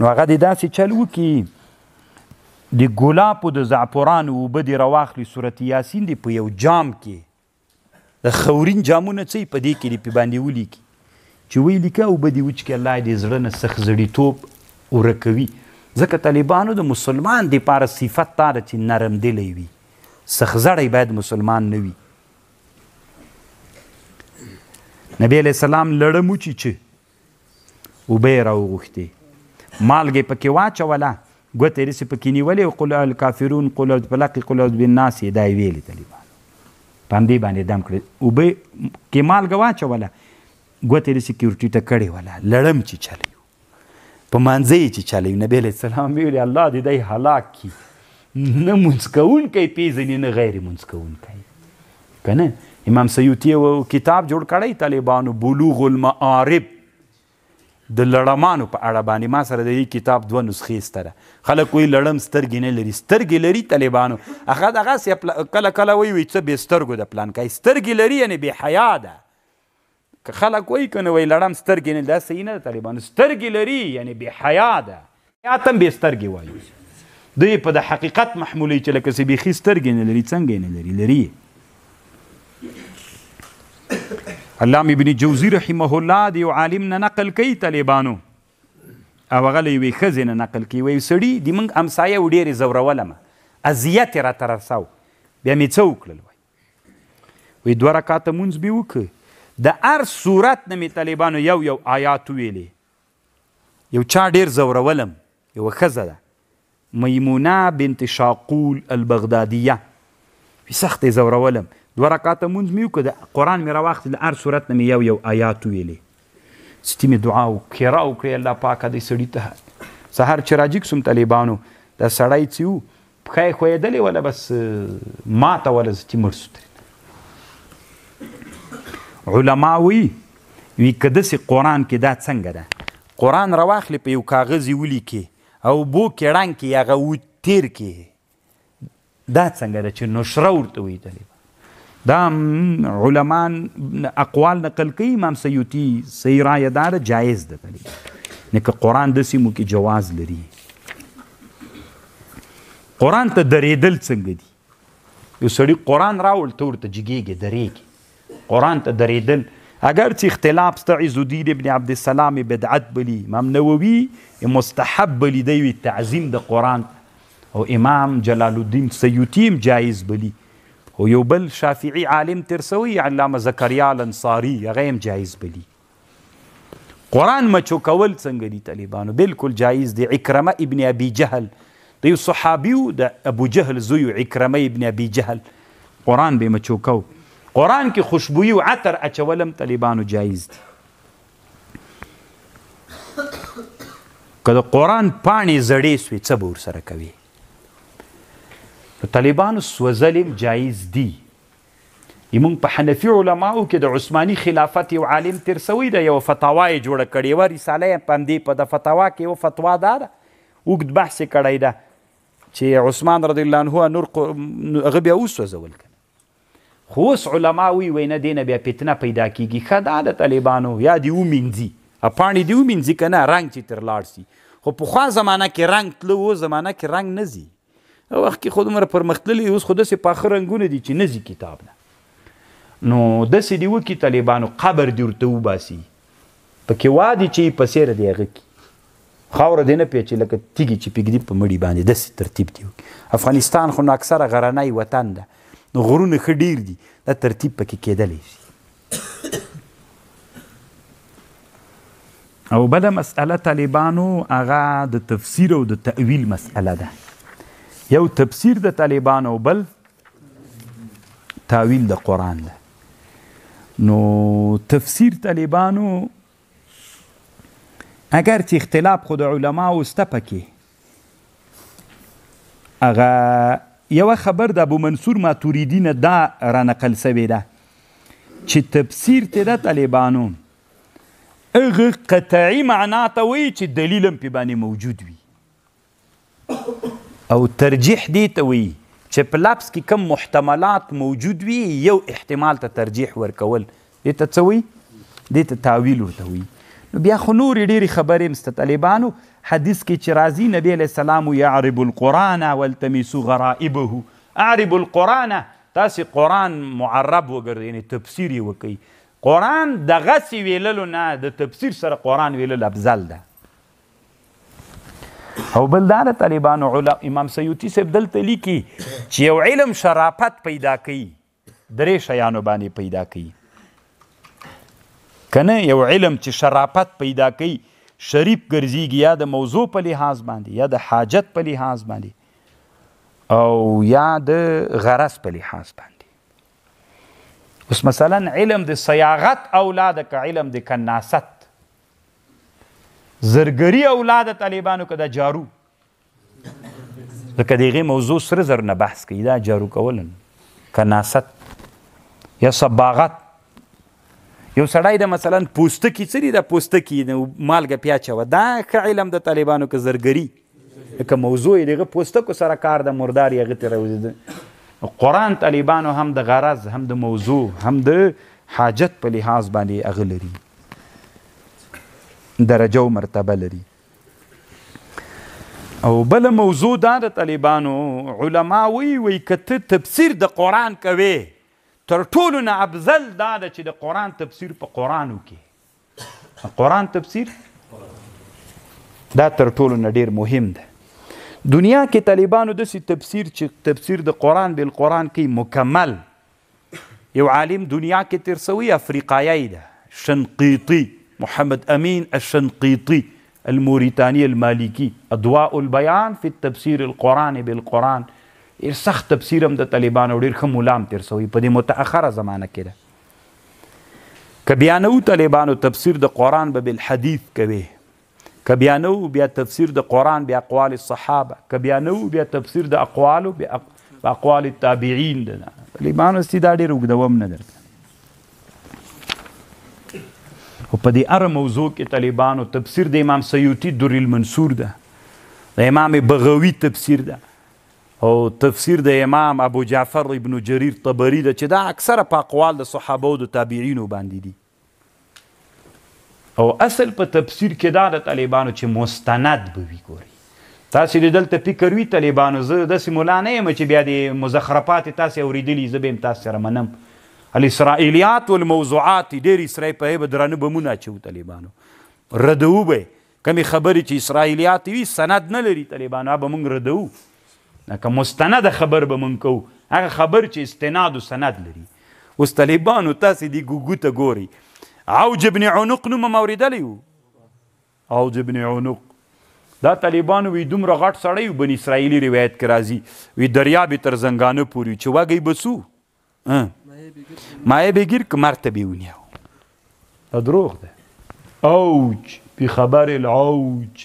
نو هغه د داسې چل وکړي د ګلابو د زعفرانو اوبه دې راواخلي صورت یاسین دی په یو جام کې د خورین جامونه څه په دې کې دی په باندې ولیکي چې ویې لیکه اوبه دې وچکي الله دې زړه نه سخت زړیتوب ورکوي ځکه طالبانو د مسلمان د پاره صفت تا ده چې نرم دلی وي سخزړی باید مسلمان نه وي نبی علیہ السلام لړم وچی چې اوبه راوغوښتې مالګې پکې واچوله ګوتې رسې پکې نیولې قل الکافرون قل بلق قل بالناس دا ویلې طالبان باندې باندې دم کړې اوبه کې مالګه واچوله ګوتې رسې سکیورټي ته کړې ولا لړم چې چلی په مانځه یې چې چلوي نبی علیه السلام ویلي الله دې دی هلاک کي نه مونځ کوونکی پیژني نه غیر مونځ کوونکی که نه امام سیوطي یو کتاب جوړ کړی طالبانو بلوغ المعارب د لړمانو په اړه باندې ما سره د دې کتاب دوه نسخې ستره خلک وایي لړم سترګې نه لري سترګې لري طالبانو هغه دغسې کله کله وایي وایي څه بې سترګو د پلان کوي سترګې لري یعنې بې حیا ده که خلک وای کنه وای لړم سترګې نه دا صحیح نه طالبان سترګې لري یعنی بی حیا ده یاتم بی سترګې وایي دوی په د حقیقت محمولې چې لکه سی بیخي سترګې نه لري څنګه نه لري لري علامه ابن جوزی رحمه الله دی عالم نه نقل کوي طالبانو او هغه له یوې ښځې نه نقل کوي وایي سړي د موږ همسایه و ډېرې ځورولمه اذیت یې راته رساو بیا مې څه وکړل وایي وایي دوه رکاته مونځ مې وکړ د هر صورت نه مې طالبانو یو یو آیات ویلې یو چا ډیر زورولم یوه ښځه ده میمونه بنت شاقول البغدادیه سخت یې زورولم دوه رکعاته مونځ مې وکړه د قرآن مې راواخیست له هر صورت نه مې یو یو آیات ویلې ستې مې دعا وکېره وکړې الله پاکه دې سړي ته سهار چې راجیک سوم طالبانو دا سړی څه و پښه یې ښویېدلې وله بس ما ته وله زه چې مړ سو علماوی وی کده سي قران کې دا څنګه ده قران رواخلی په یو کاغذ ویلی کې او بو کې رنگ کې هغه و تیر کې دا څنګه ده چې نشره ورته وی دی دا علمان اقوال نقل کوي امام سیوطي صحیح رایه دار جایز ده دی نه که قران د سیمو کې جواز لري قران ته درېدل څنګه دي یو سړی قران راول ته ورته جګیږي درېږي قرآن ته درېدل اگر چې اختلاف سته عز الدین ابن عبد السلام بدعت بلی امام نووي مستحب بلی دی تعظیم د قرآن او امام جلال الدین سیوطیم جایز بلی او یو بل شافعي عالم ترسوي علامه زکریا الانصاری هغه هم جایز بلی قرآن مچو کول څنګه دي طالبانو بالکل جایز دی اکرمه ابن ابي جهل دی صحابي د ابو جهل زوی اکرمه ابن ابي جهل قرآن به مچو کوو قران کې خوشبويي او عطر اچولم طالبانو جایز دي کله قران پانی زړې سوي څه بور سره کوي طالبانو سوزلم جایز دي یمون په حنفي علماو کې د عثماني خلافت یو عالم تر سوی د یو فتاوای جوړ کړي و رساله پندې په د فتاوا کې یو فتوا دار وګد بحث کړی ده چې عثمان رضی الله عنه نور غبي اوسو زول خو اوس علما وی وینه دینه بیا فتنه پیدا کیږي خدا د طالبانو یا دی ومنځي اپانی دی ومنځي کنه رنگ چې تر لاړ سي خو په خوا زمانہ کې رنگ تلو و زمانہ کې رنگ نه زی وخت کې خود مر پرمختللی اوس خود سه پاخه رنگونه دي چې نه زی کتاب نه نو د سې دی وکی طالبانو قبر دی ورته وباسي پکې وادي چې په سیر دی هغه کې خاور دینه پیچې لکه تیږي چې پیګدی په مړی باندې د ترتیب دی افغانستان خو نو اکثره غرنۍ وطن ده نو غرونه ښه ډیر دي دا ترتیب پکې کېدلی شي او بل مسأله طالبانو هغه د تفسیر او د تعویل مسأله ده یو تفسیر د طالبانو بل تعویل د قران ده نو تفسیر طالبانو اگر چې اختلاف خود علما او سپکه هغه یو خبر د ابو منصور ماتوریدی نه دا را نقل سوی ده چې تفسیر ته د طالبانو اغه قطعی معنا ته وی چې دلیل هم په باندې موجود وي او ترجیح دی ته وی چې په لابس کې کم محتملات موجود وي یو احتمال ته ترجیح ورکول دې ته څه وی دې ته تاویل ورته وی نو بیا خو نور ډېری خبرې مست طالبانو حدیث کې چې راځي نبی علیه السلام یعرب القرآن والتمسو غرائبه اعرب القرآن تاسې قرآن معرب وګرځئ یعنې تفسیر یې وکئ قرآن دغسې ویللو نه د تفسیر سره قرآن ویلل افضل ده او بل دا د طالبانو امام سیوطي صاحب دلته لیکي چې یو علم شرافت پیدا کوي درې شیانو باندې پیدا کوي کنه یو علم چې شرافت پیدا کوي شریف ګرځيږي یا د موضوع په لحاظ باندې یا د حاجت په لحاظ باندې او یا د غرض په لحاظ باندې اوس مثلا علم د صیاغت اولاد ک علم د کناست زرګری اولاد طالبانو که د جارو لکه دغه موضوع سره زر نه بحث کوي دا جارو کولن کناست یا صباغت یو سړی د مثلا پوستکی څه دی د پوستکی مالګه پیاچوه دا ښه علم د طالبانو که زرګري لکه موضوع یې دغه پوستکو سره کار د مردار یې غتې راوځېده قرآن طالبانو هم د غرض هم د موضوع هم د حاجت په لحاظ باندې هغه لري درجه او مرتبه لري او بل موضوع دا د طالبانو علما وی وی کته تفسیر د قرآن کوي تر ټولو نه افضل دا ده چې د قران تفسیر په قران وکي قران تفسیر دا تر ټولو نه ډیر مهم ده دنیا کې طالبانو د سي تفسیر چې تفسیر د قران بل قران کې مکمل یو عالم دنیا کې تر سوی افریقایي ده شنقيطي محمد امين الشنقيطي الموريتاني المالكي اضواء البيان في التفسير القراني بالقران ډیر سخت تفسیر هم د طالبانو ډیر ښه مولام تیر سوی په دې متأخره زمانه کې ده که بیا نه طالبانو تفسیر د قرآن به بالحدیث کوي که بیا نه بیا تفسیر د قرآن بیا اقوال الصحابه که بیا نه بیا تفسیر د اقوالو بیا اقوال التابعین ده طالبانو ستی دا ډیر اوږدوم نه درته او په دې ار موضوع کې طالبانو تفسیر د امام سیوطي دور المنصور ده د امام بغوی تفسیر ده او تفسیر د امام ابو جعفر ابن جرير طبري ده چې دا اکثره په اقوال د صحابه او د تابعینو باندې دي او اصل په تفسیر کې دا د طالبانو چې مستند به وي ګوري تاسو دلته فکر وی طالبانو زه داسې مولا نه یم چې بیا د مزخرفات تاسو اوریدلی زه به هم تاسو سره منم الاسرائیلیات والموضوعات ډېر اسرائیل په هیبه درانه بمونه چې طالبانو ردوو به کمی خبرې چې اسرائیلیات وي سند نه لري طالبانو به موږ ردوو که مستند خبر به مونږ کوو هغه خبر چې استناد او سند لري اوس طالبانو تاسې دی ګوګو ته ګوري عوج ابن عنق نوم مې اورېدلی و عوج ابن عنق دا طالبانو وی دومره غټ سړی بن اسرائیلی روایت کې راځي وی دریاب تر زنګانه پورې چې وګي بسو ما یې بګیر کمرته بیونیو دروغ ده اوج په خبر العوج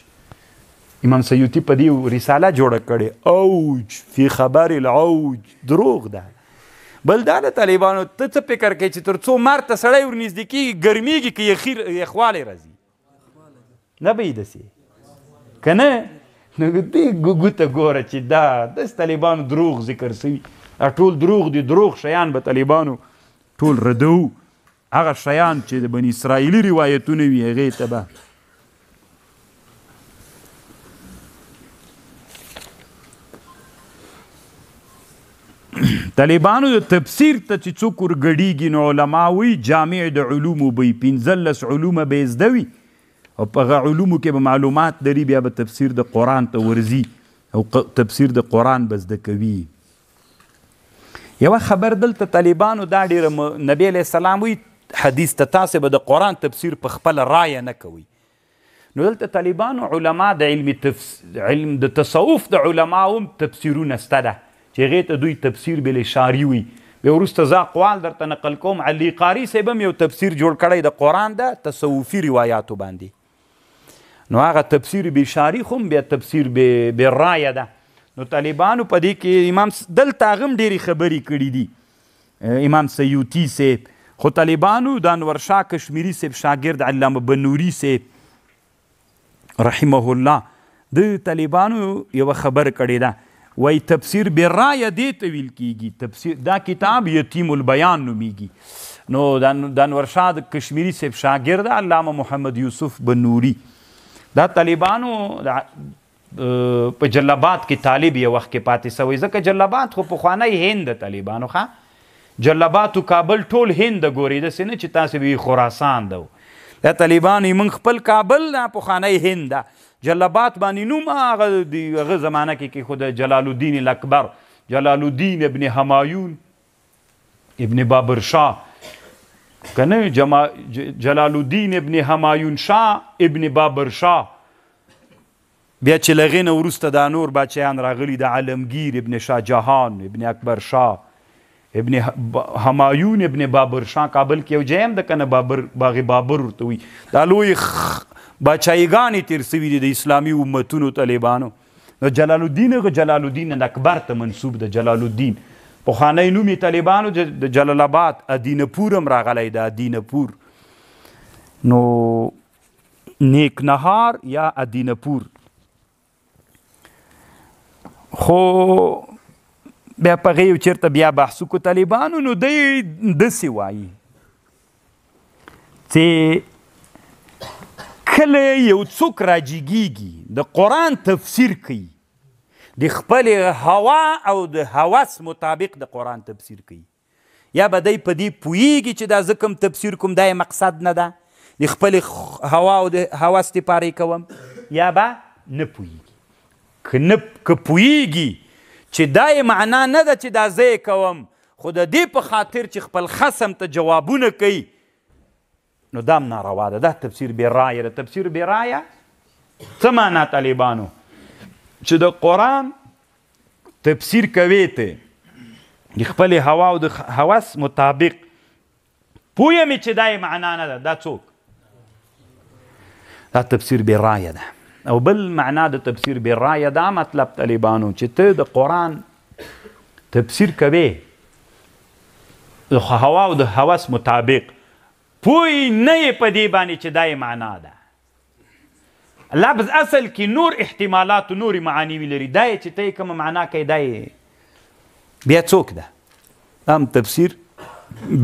امام سیوطي په دې رساله جوړه کړې اوج فی خبر العوج دروغ ده بل دا د طالبانو ته څه فکر کوي چې تر څو مرته سړی ورنږدې کېږي ګرمیږي که یخیر یخوالی راځي نه به یې داسې که نه نو دې ګوته ګوره چې دا داس طالبانو دروغ ذکر سوي ټول دروغ دي دروغ شیان به طالبانو ټول ردو هغه شیان چې د بني اسرائیلي روایتونه وي هغې ته به طالبانو د تفسیر ته چې څوک ورګډیږي نو علما وی جامع د علومو به پنځلس علومه به زده وي او په هغه علومو کې به معلومات لري بیا به تفسیر د قرآن ته ورځي او تفسیر د قرآن به زده کوي یوه خبر دلته طالبانو دا ډېره م... نبی علیه السلام وی حدیث ته تاسې به د قرآن تفسیر په خپله رایه نه کوئ نو دلته طالبانو علما د علم تفس... علم د تصوف د علما هم تفسیرونه سته ده چې هغه ته دوی تفسیر بل اشاری وي به ورسته ځا قوال درته نقل کوم علي قاری صاحب یو تفسیر جوړ کړی د قران د تصوفي روایتو باندې نو هغه تفسیر به اشاری خو به تفسیر به به رایه ده نو طالبانو په دې کې امام دل تاغم ډېری خبرې کړې دي امام سیوطي صاحب خو طالبانو د انور شاه کشمیری صاحب شاګرد علامه بنوري صاحب رحمه الله د طالبانو یو خبر کړی ده وای تفسیر برای دې ته ویل کیږي تفسیر دا کتاب یتیم البیان نومیږي نو د انور شاه د کشمیری صاحب شاګرد علامه محمد یوسف بنوري دا طالبانو په جلبات کې طالب یو وخت کې پاتې سوی ځکه جلبات خو په خوانی هند طالبانو ښا جلبات کابل ټول هند ګوري د سینې چې تاسو به خراسان دو دا طالبان یې من خپل کابل نه په خوانی هند ده جلبات باندې نوم هغه د هغه زمانه کې کې خود جلال الدین الاکبر جلال الدین ابن همایون ابن بابر شاه کنه جما جلال الدین ابن همایون شاه ابن بابر شاه بیا چې لغې نه وروسته دا نور بچیان راغلي د عالمگیر ابن شاه جهان ابن اکبر شاه ابن همایون ابن بابر شاه کابل کې یو جیم د کنه بابر باغ بابر ورته وي دا لوی خ... بچایګانی تیر سوي دي د اسلامي امتونو طالبانو د جلال الدین غ جلال الدین اکبر ته منسوب د جلال الدین په خانه نومي طالبانو د جلال آباد ادینه پورم راغلی د ادینه پور نو نیک نهار یا ادینه پور خو بیا په غیو چیرته بیا بحثو کو طالبانو نو دی دسی وایي چې کله یو څوک راجیږي د قران تفسیر کوي د خپل هوا او د هوس مطابق د قران تفسیر کوي یا به دی په دې پوهیږي چې دا زه کوم تفسیر کوم دا مقصد نه ده د خپل هوا او د هوس دپاره کوم یا به نه پوهیږي که نه که پوهیږي چې دا یې معنا نه ده چې دا زه کوم خو د دې په خاطر چې خپل خصم ته جوابونه کوي نو دام ناروا ده دا تفسیر بې رایه ده تفسیر بې رایه څه معنا طالبانو چې د قرآن تفسیر کوي ته د خپلې هوا او د هوس مطابق پوه مې چې دا یې معنا نه ده دا څوک دا تفسیر بې رایه ده او بل معنا د تفسیر بې رایه دا مطلب طالبانو چې ته د قرآن تفسیر کوي د هوا او د هوس مطابق پوی نه په دې باندې چې دای معنا ده لفظ اصل کې نور احتمالات او نور معانی لري دای چې ته کوم معنا کوي دای بیا څوک ده هم تفسیر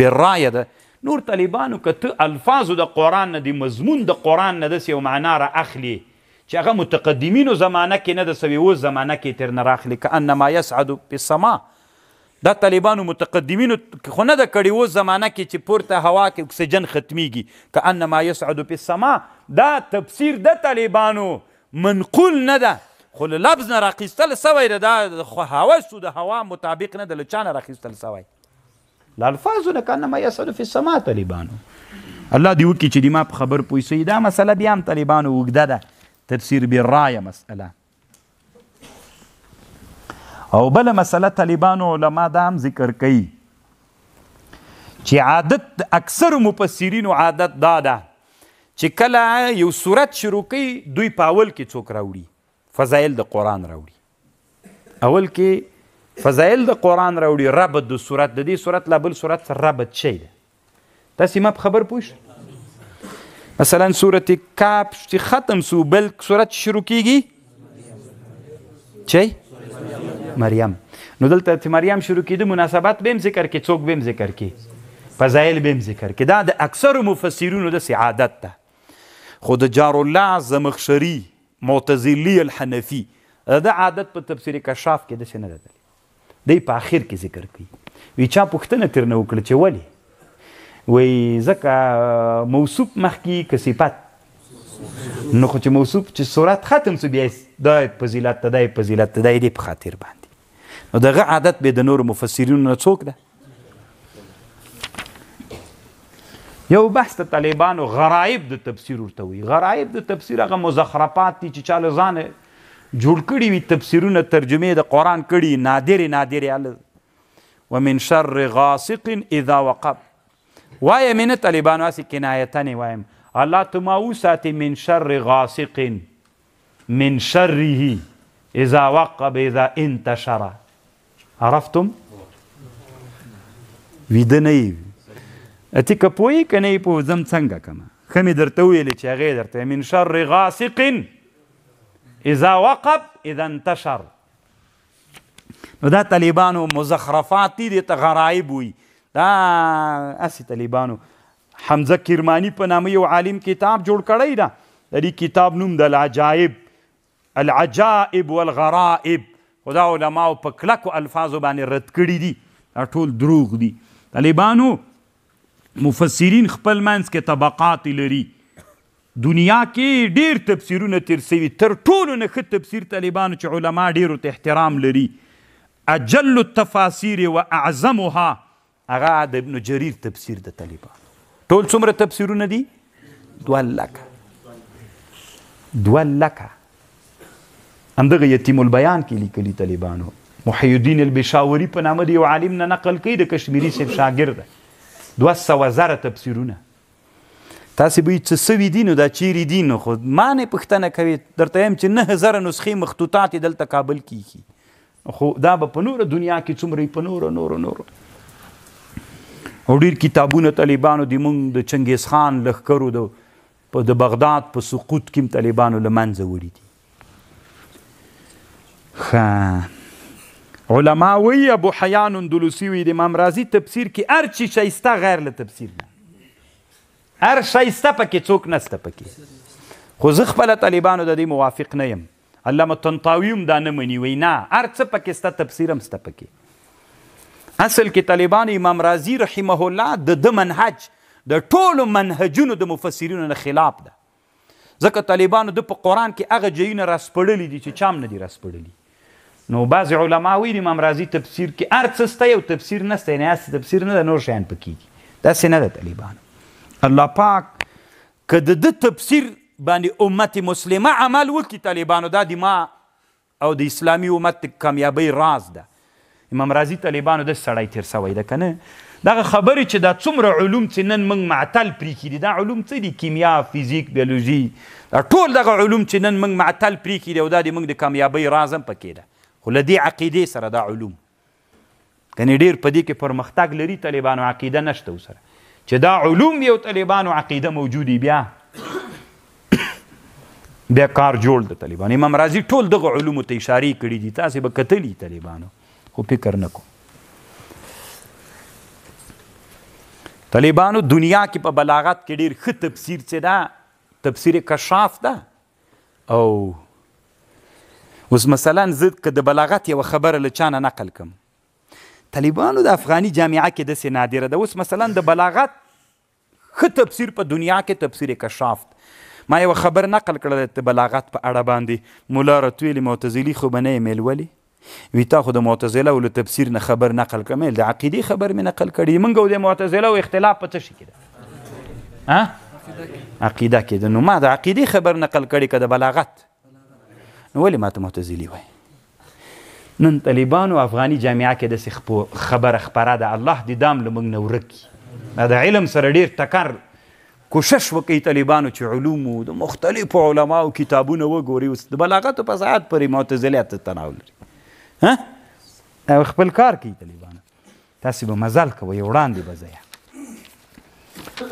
بالرایه ده نور طالبانو کته الفاظ د قران نه دی مضمون د قران نه د یو معنا را اخلي چې هغه متقدمینو زمانه کې نه د سویو زمانه کې تر نه راخلي کانما يسعد بالسما دا طالبانو متقدمینو خو نه ده کړې اوس زمانه کې چې پورته هوا کې اکسیجن ختمیږي که انما یسعد فی السما دا تفسیر د طالبانو منقول نه ده خو له لفظ نه راخیستل سوی ده دا خو هوا سو د هوا مطابق نه ده له چا نه راخیستل سوی له الفاظو نه که انما یسعد فی السما طالبانو الله دې وکړي چې دما په خبر پوه سي دا مسله بیا هم طالبانو اوږده ده تفسیر بالرایه مسئله او بل مسله طالبانو علما دا هم ذکر کوي چې عادت اکثر مفسرین عادت دا ده چې کله یو صورت شروع کوي دوی پاول کې څوک راوړي فضایل د قران راوړي اول کې فضایل د قران راوړي ربط د صورت د دې صورت لا بل صورت سره ربط شي تاسو ما خبر پوښ مثلا سورته کاف چې ختم سو بل صورت شروع کیږي چي مریم نو دلته چې مریم شروع کیده مناسبت بهم ذکر کې څوک بهم ذکر کې فضایل بهم ذکر کې دا د اکثر مفسرونو د سعادت ته خود جار الله زمخشری معتزلی الحنفی دا عادت په تفسیر کشاف کې د شنه ده دی په اخر کې ذکر کوي وی چا پوښتنه تر نه وکړه چې ولی وی ځکه موصوف مخکی که صفت نو خو چې موصوف چې صورت ختم سو بیا دا په ذلت تدای په ذلت تدای دی په خاطر باندې نو دغه عادت به د نور مفسرینو نه څوک ده یو بحث د طالبانو غرایب د تفسیر ورته وي غرایب د تفسیر هغه مزخرفات دي چې چاله ځان جوړ کړي وي تفسیرونه ترجمه د قران کړي نادر نادر ال ومن شر غاسق اذا وقب وای من طالبانو اسی کنایتنی وایم الله تو ما وساتی من شر غاسق من شره اذا وقب اذا انتشر عرفتم ویده نه یې ته که پوهې که نه یې پوه ځم څنګه کومه ښه مې درته وویلې چې هغې درته من شر غاسق اذا وقب اذا انتشر نو دا طالبانو مزخرفات دي دې ته غرایب وي دا هسې طالبانو حمزه کرمانی په نامه یو عالم کتاب جوړ کړی ده د کتاب نوم د العجایب العجائب والغرائب خو دا علماو په کلکو الفاظو باندې رد کړي دي دا ټول دروغ دي طالبانو مفسرین خپل منځ کې طبقات لري دنیا کې ډیر تفسیرونه تیر سوي تر ټولو نه ښه تفسیر طالبانو چې علما ډیرو ته احترام لري اجل التفاسیر و اعظمها هغه د ابن جریر تفسیر د طالبانو ټول څومره تفسیرونه دي دوه لکه دوه لکه همدغه یتیم البیان کې لیکلي طالبانو محی الدین البشاوري په نامه دی یو عالم نه نقل کوي د کشمیری سیب شاګرد 200000 تفسیرونه تاسو به چې سوي دین او دا چیرې دین خو معنی پښتنه کوي درته هم چې 9000 نسخې مخطوطات دلته کابل کیږي خو دا به په نور دنیا کې څومره په نور نور نور او ډیر کتابونه طالبانو د مونږ د چنګیز خان لخکرو د په د بغداد په سقوط کې طالبانو لمنځه وړي دي خا علما وی ابو حیان اندلوسی وی د امام رازی تفسیر کې هر چی شایسته غیر له تفسیر نه هر شایسته پکې څوک نسته پکې خو زه خپل طالبانو د دې موافق نه یم علامه طنطاوی هم دا نه مني وی نه هر څه پکې ستا تفسیر هم ستا پکې اصل کې طالبان امام رازی رحمه الله د د منهج د ټولو منهجونو د مفسرینو نه خلاف ده ځکه طالبانو د په قران کې هغه ځایونه راسپړلي دي چې چام نه دي راسپړلي نو بعض علما ویلي امام رازي تفسیر کې ارڅ ستا یو تفسیر نسته نه است تفسیر نه نور شیان پکې دا سینه د طالبان الله پاک کده د تفسیر باندې امت مسلمه عمل وکړي طالبانو دا د ما او د اسلامي امت کامیابی راز ده امام رازي طالبانو د سړی تیر سوی ده کنه دغه خبرې چې دا څومره علوم چې نن موږ معتل پرې کړي دا علوم څه دي کیمیا فزیک بیولوژي دا ټول دغه علوم چې نن موږ معتل پرې کړي او دا د موږ د کامیابی راز هم پکې ده خو له دې عقیدې سره دا علوم کنې ډیر په دې کې پرمختګ لري طالبانو عقیده نشته سره چې دا علوم یو طالبانو عقیده موجودی بیا بیا کار جوړ د طالبان امام رازی ټول دغه علوم ته اشاره کړې دي تاسو به کتلی طالبانو خو فکر نکو طالبانو دنیا کې په بلاغت کې ډیر ښه تفسیر چې دا تفسیر کشاف ده او اوس مثلا زه که د بلاغت یوه خبره له چانه نقل کم طالبانو د افغاني جامعه کې داسې نادره ده اوس مثلا د بلاغت ښه تفسیر په دنیا کې تفسیر کشاف ما یوه خبر نقل کړله د بلاغت په اړه باندې مولا راته ویلي معتزلي خو به نه یې میلولي وی تا خو د معتزله او له تفسیر نه خبر نقل کمل د عقیدی خبر مې نقل کړي منګه او د معتزله او اختلاف پته شي کده ها عقیده کې نو ما د عقیدی خبر نقل کړي کده بلاغت نو ولې ماته معتزلی وای نن طالبانو افغاني جامعه کې د خبر خبره د الله د دام لمغ نه ورکی دا علم سره ډیر ټکر کوشش وکي طالبانو چې علوم د مختلفو علماو کتابونه وګوري اوس د بلاغت په ساعت پر معتزلیت تناول لري ها خپل کار کوي طالبانو تاسو به مزال کوي وړاندې بځای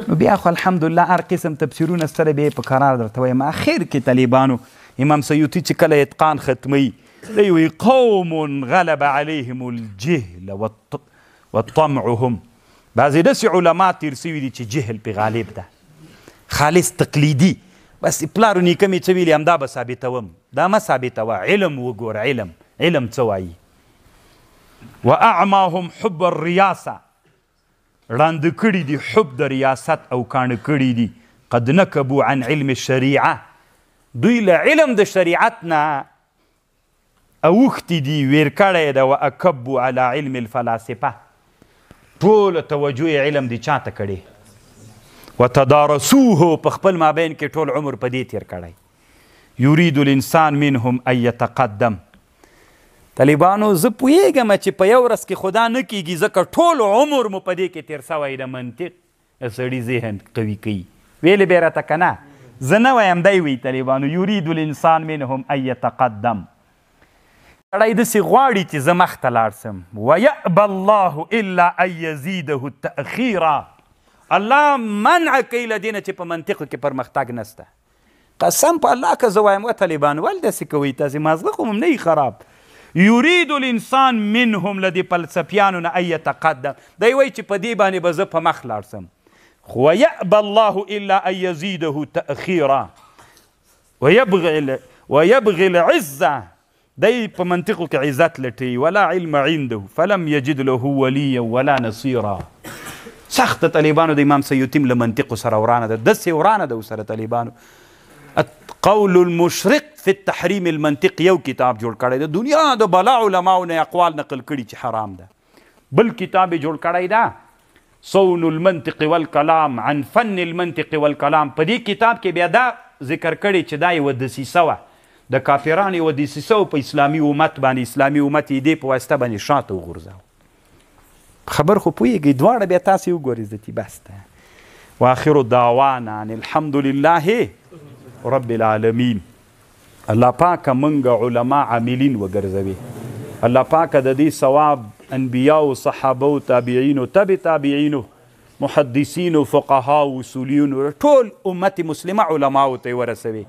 نو بیا خو الحمدلله هر قسم تفسیرونه سره به په قرار درته وایم اخر کې طالبانو امام سیوطي چې کله اتقان ختموي دی وی قوم غلب عليهم الجهل وطمعهم بعضې داسې علما تیر سوي دي چې جهل پې غالب ده خالص تقلیدي بس پلارو نیکه مې څه ویلي همدا به ثابتوم دا مه ثابتوه علم وګوره علم علم څه وایي واعماهم حب الریاسه ړانده کړي دي حب د ریاست او کاڼه کړي دي قد نکبو عن علم الشریعه دوی له علم د شریعت نه اوښتي دي ویر کړی ده واکبو علی علم الفلاسفه ټوله توجه علم دی چاته کړی وتدارسوه په خپل مابین کې ټول عمر په دې تیر کړی یرید الانسان منهم ان یتقدم طالبانو زه پوهېږم چې په یو ورځ کې خدا نه کیږي ځکه ټول عمر مو په دې کې تیر سوی د منطق سړي ذهن قوي کوي ویلې به یې راته که نه زه نه وایم دی وی طالبانو یرید الانسان منهم ان یتقدم سړی داسې غواړي چې زه مخته لاړ سم ویأب الله الا ان یزیده التأخیرا الله منع کوي له دې نه چې په منطقو کې پرمختګ نسته قسم په الله که زه وایم و طالبان ول داسې کوئ تاسې مازغه خو هم نه خراب یرید الانسان منهم لدی فلسفیانو نه ایتقدم دی وای چې په دې باندې به زه په مخ لاړ سم ويأبى الله إلا أن يزيده تأخيرا ويبغي ويبغي العزة دی په منطقو کې عزت لټي ولا علم عنده فلم يجد له وليا ولا نصيرا سخت طالبانو د امام سیوطیم له منطقو سره ورانه ده داسې ورانه ده سره طالبانو قول المشرق في التحريم المنطق یو کتاب جوړ کړی د دنیا د بلا علماو نه اقوال نقل کړي چې حرام ده بل کتاب جوړ کړی ده صون المنطق والكلام عن فن المنطق والكلام په دې کتاب کې بیا دا ذکر کړی چې دا یو دسیسه وه د کافرانو یو دسیسه په اسلامي امت باندې اسلامي امت یې دې په واسطه باندې شاته وغورځاو خبر خو پوهېږئ دواړه بیا تاسې وګورئ زتي بس ده واخر دعوانا ان الحمد لله رب العالمین الله پاکه منګه علما عاملین وګرځوي الله پاکه د دې ثواب انبیا او صحابه او تابعین او تبع تابعین محدثین او فقها او اصولیون ټول امت مسلمه علما او ته ورسوي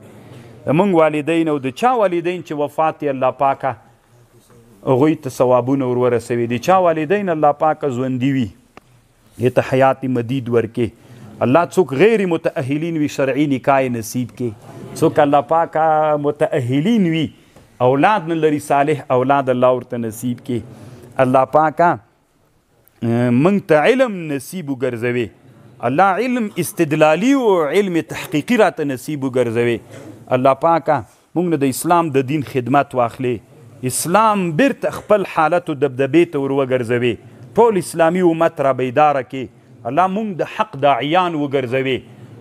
موږ والدین او د چا والدین چې وفات الله پاکه هغوی ته ثوابونه ور ورسوي دي چا والدین الله پاکه ژوندي وي دې ته حیات مدید ورکې الله څوک غیر متأهلین وي شرعي نکاح نصیب کې څوک الله پاکه متأهلین وي اولاد نه لري صالح اولاد الله ورته نصیب کې الله پاکا منږ ته علم نصیب وګرځوي الله علم استدلالي او علم تحقیقي راته نصیب وګرځوي الله پاکا موږ د اسلام د دین خدمت واخلي اسلام بیرته خپل حالت او دبدبې ته ور وګرځوي ټول اسلامي امت را بیداره کې الله موږ د حق داعیان وګرځوي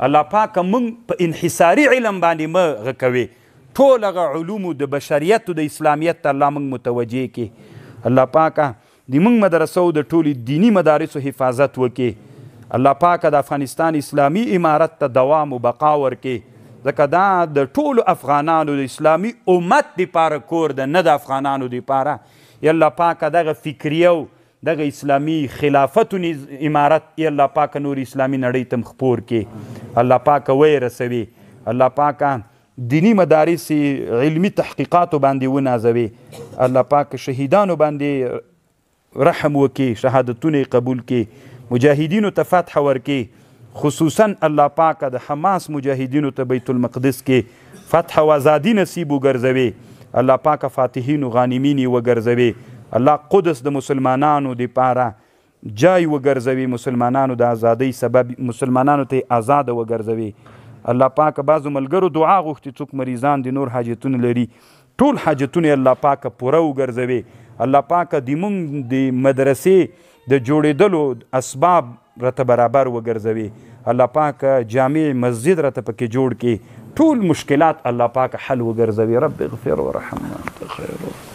الله پاک موږ په انحصاري علم باندې مغه کوي ټول هغه علوم د بشریت او د اسلامیت ته الله موږ متوجه کی الله پاکه د موږ مدرسو د ټولو دینی مدارسو حفاظت وکړي الله پاکه د افغانستان اسلامی امارت ته دوام او بقا ورکړي ځکه دا د ټولو افغانانو د اسلامی امت دپاره کور ده نه د افغانانو دپاره یا الله پاکه دغه فکریو دغه اسلامی خلافت و امارت ای الله پاک نور اسلامی نړۍ تم خپور کې الله پاک وې رسوي الله پاکه دینی مدارس علمی تحقیقات باندې ونازوي الله پاک شهیدانو باندې رحم وکي شهادتونه قبول کړي مجاهدینو ته فتح ورکړي خصوصا الله پاک د حماس مجاهدینو ته بیت المقدس کې فتح او ازادي نصیب وګرځوي الله پاک فاتحین او غانمین وګرځوي الله قدس د مسلمانانو د پاره جای وګرځوي مسلمانانو د ازادۍ سبب مسلمانانو ته آزاد وګرځوي الله پاک بعضو ملګرو دعا غوښتي څوک مریضان دي نور حاجتونه لري ټول حاجتونه الله پاک پوره وګرځوي الله پاک د مونږ د مدرسې د جوړېدلو اسباب راته برابر وګرځوي الله پاک جامع مسجد راته پکې جوړ کړي ټول مشکلات الله پاک حل وګرځوي رب اغفر ورحم وانت خیر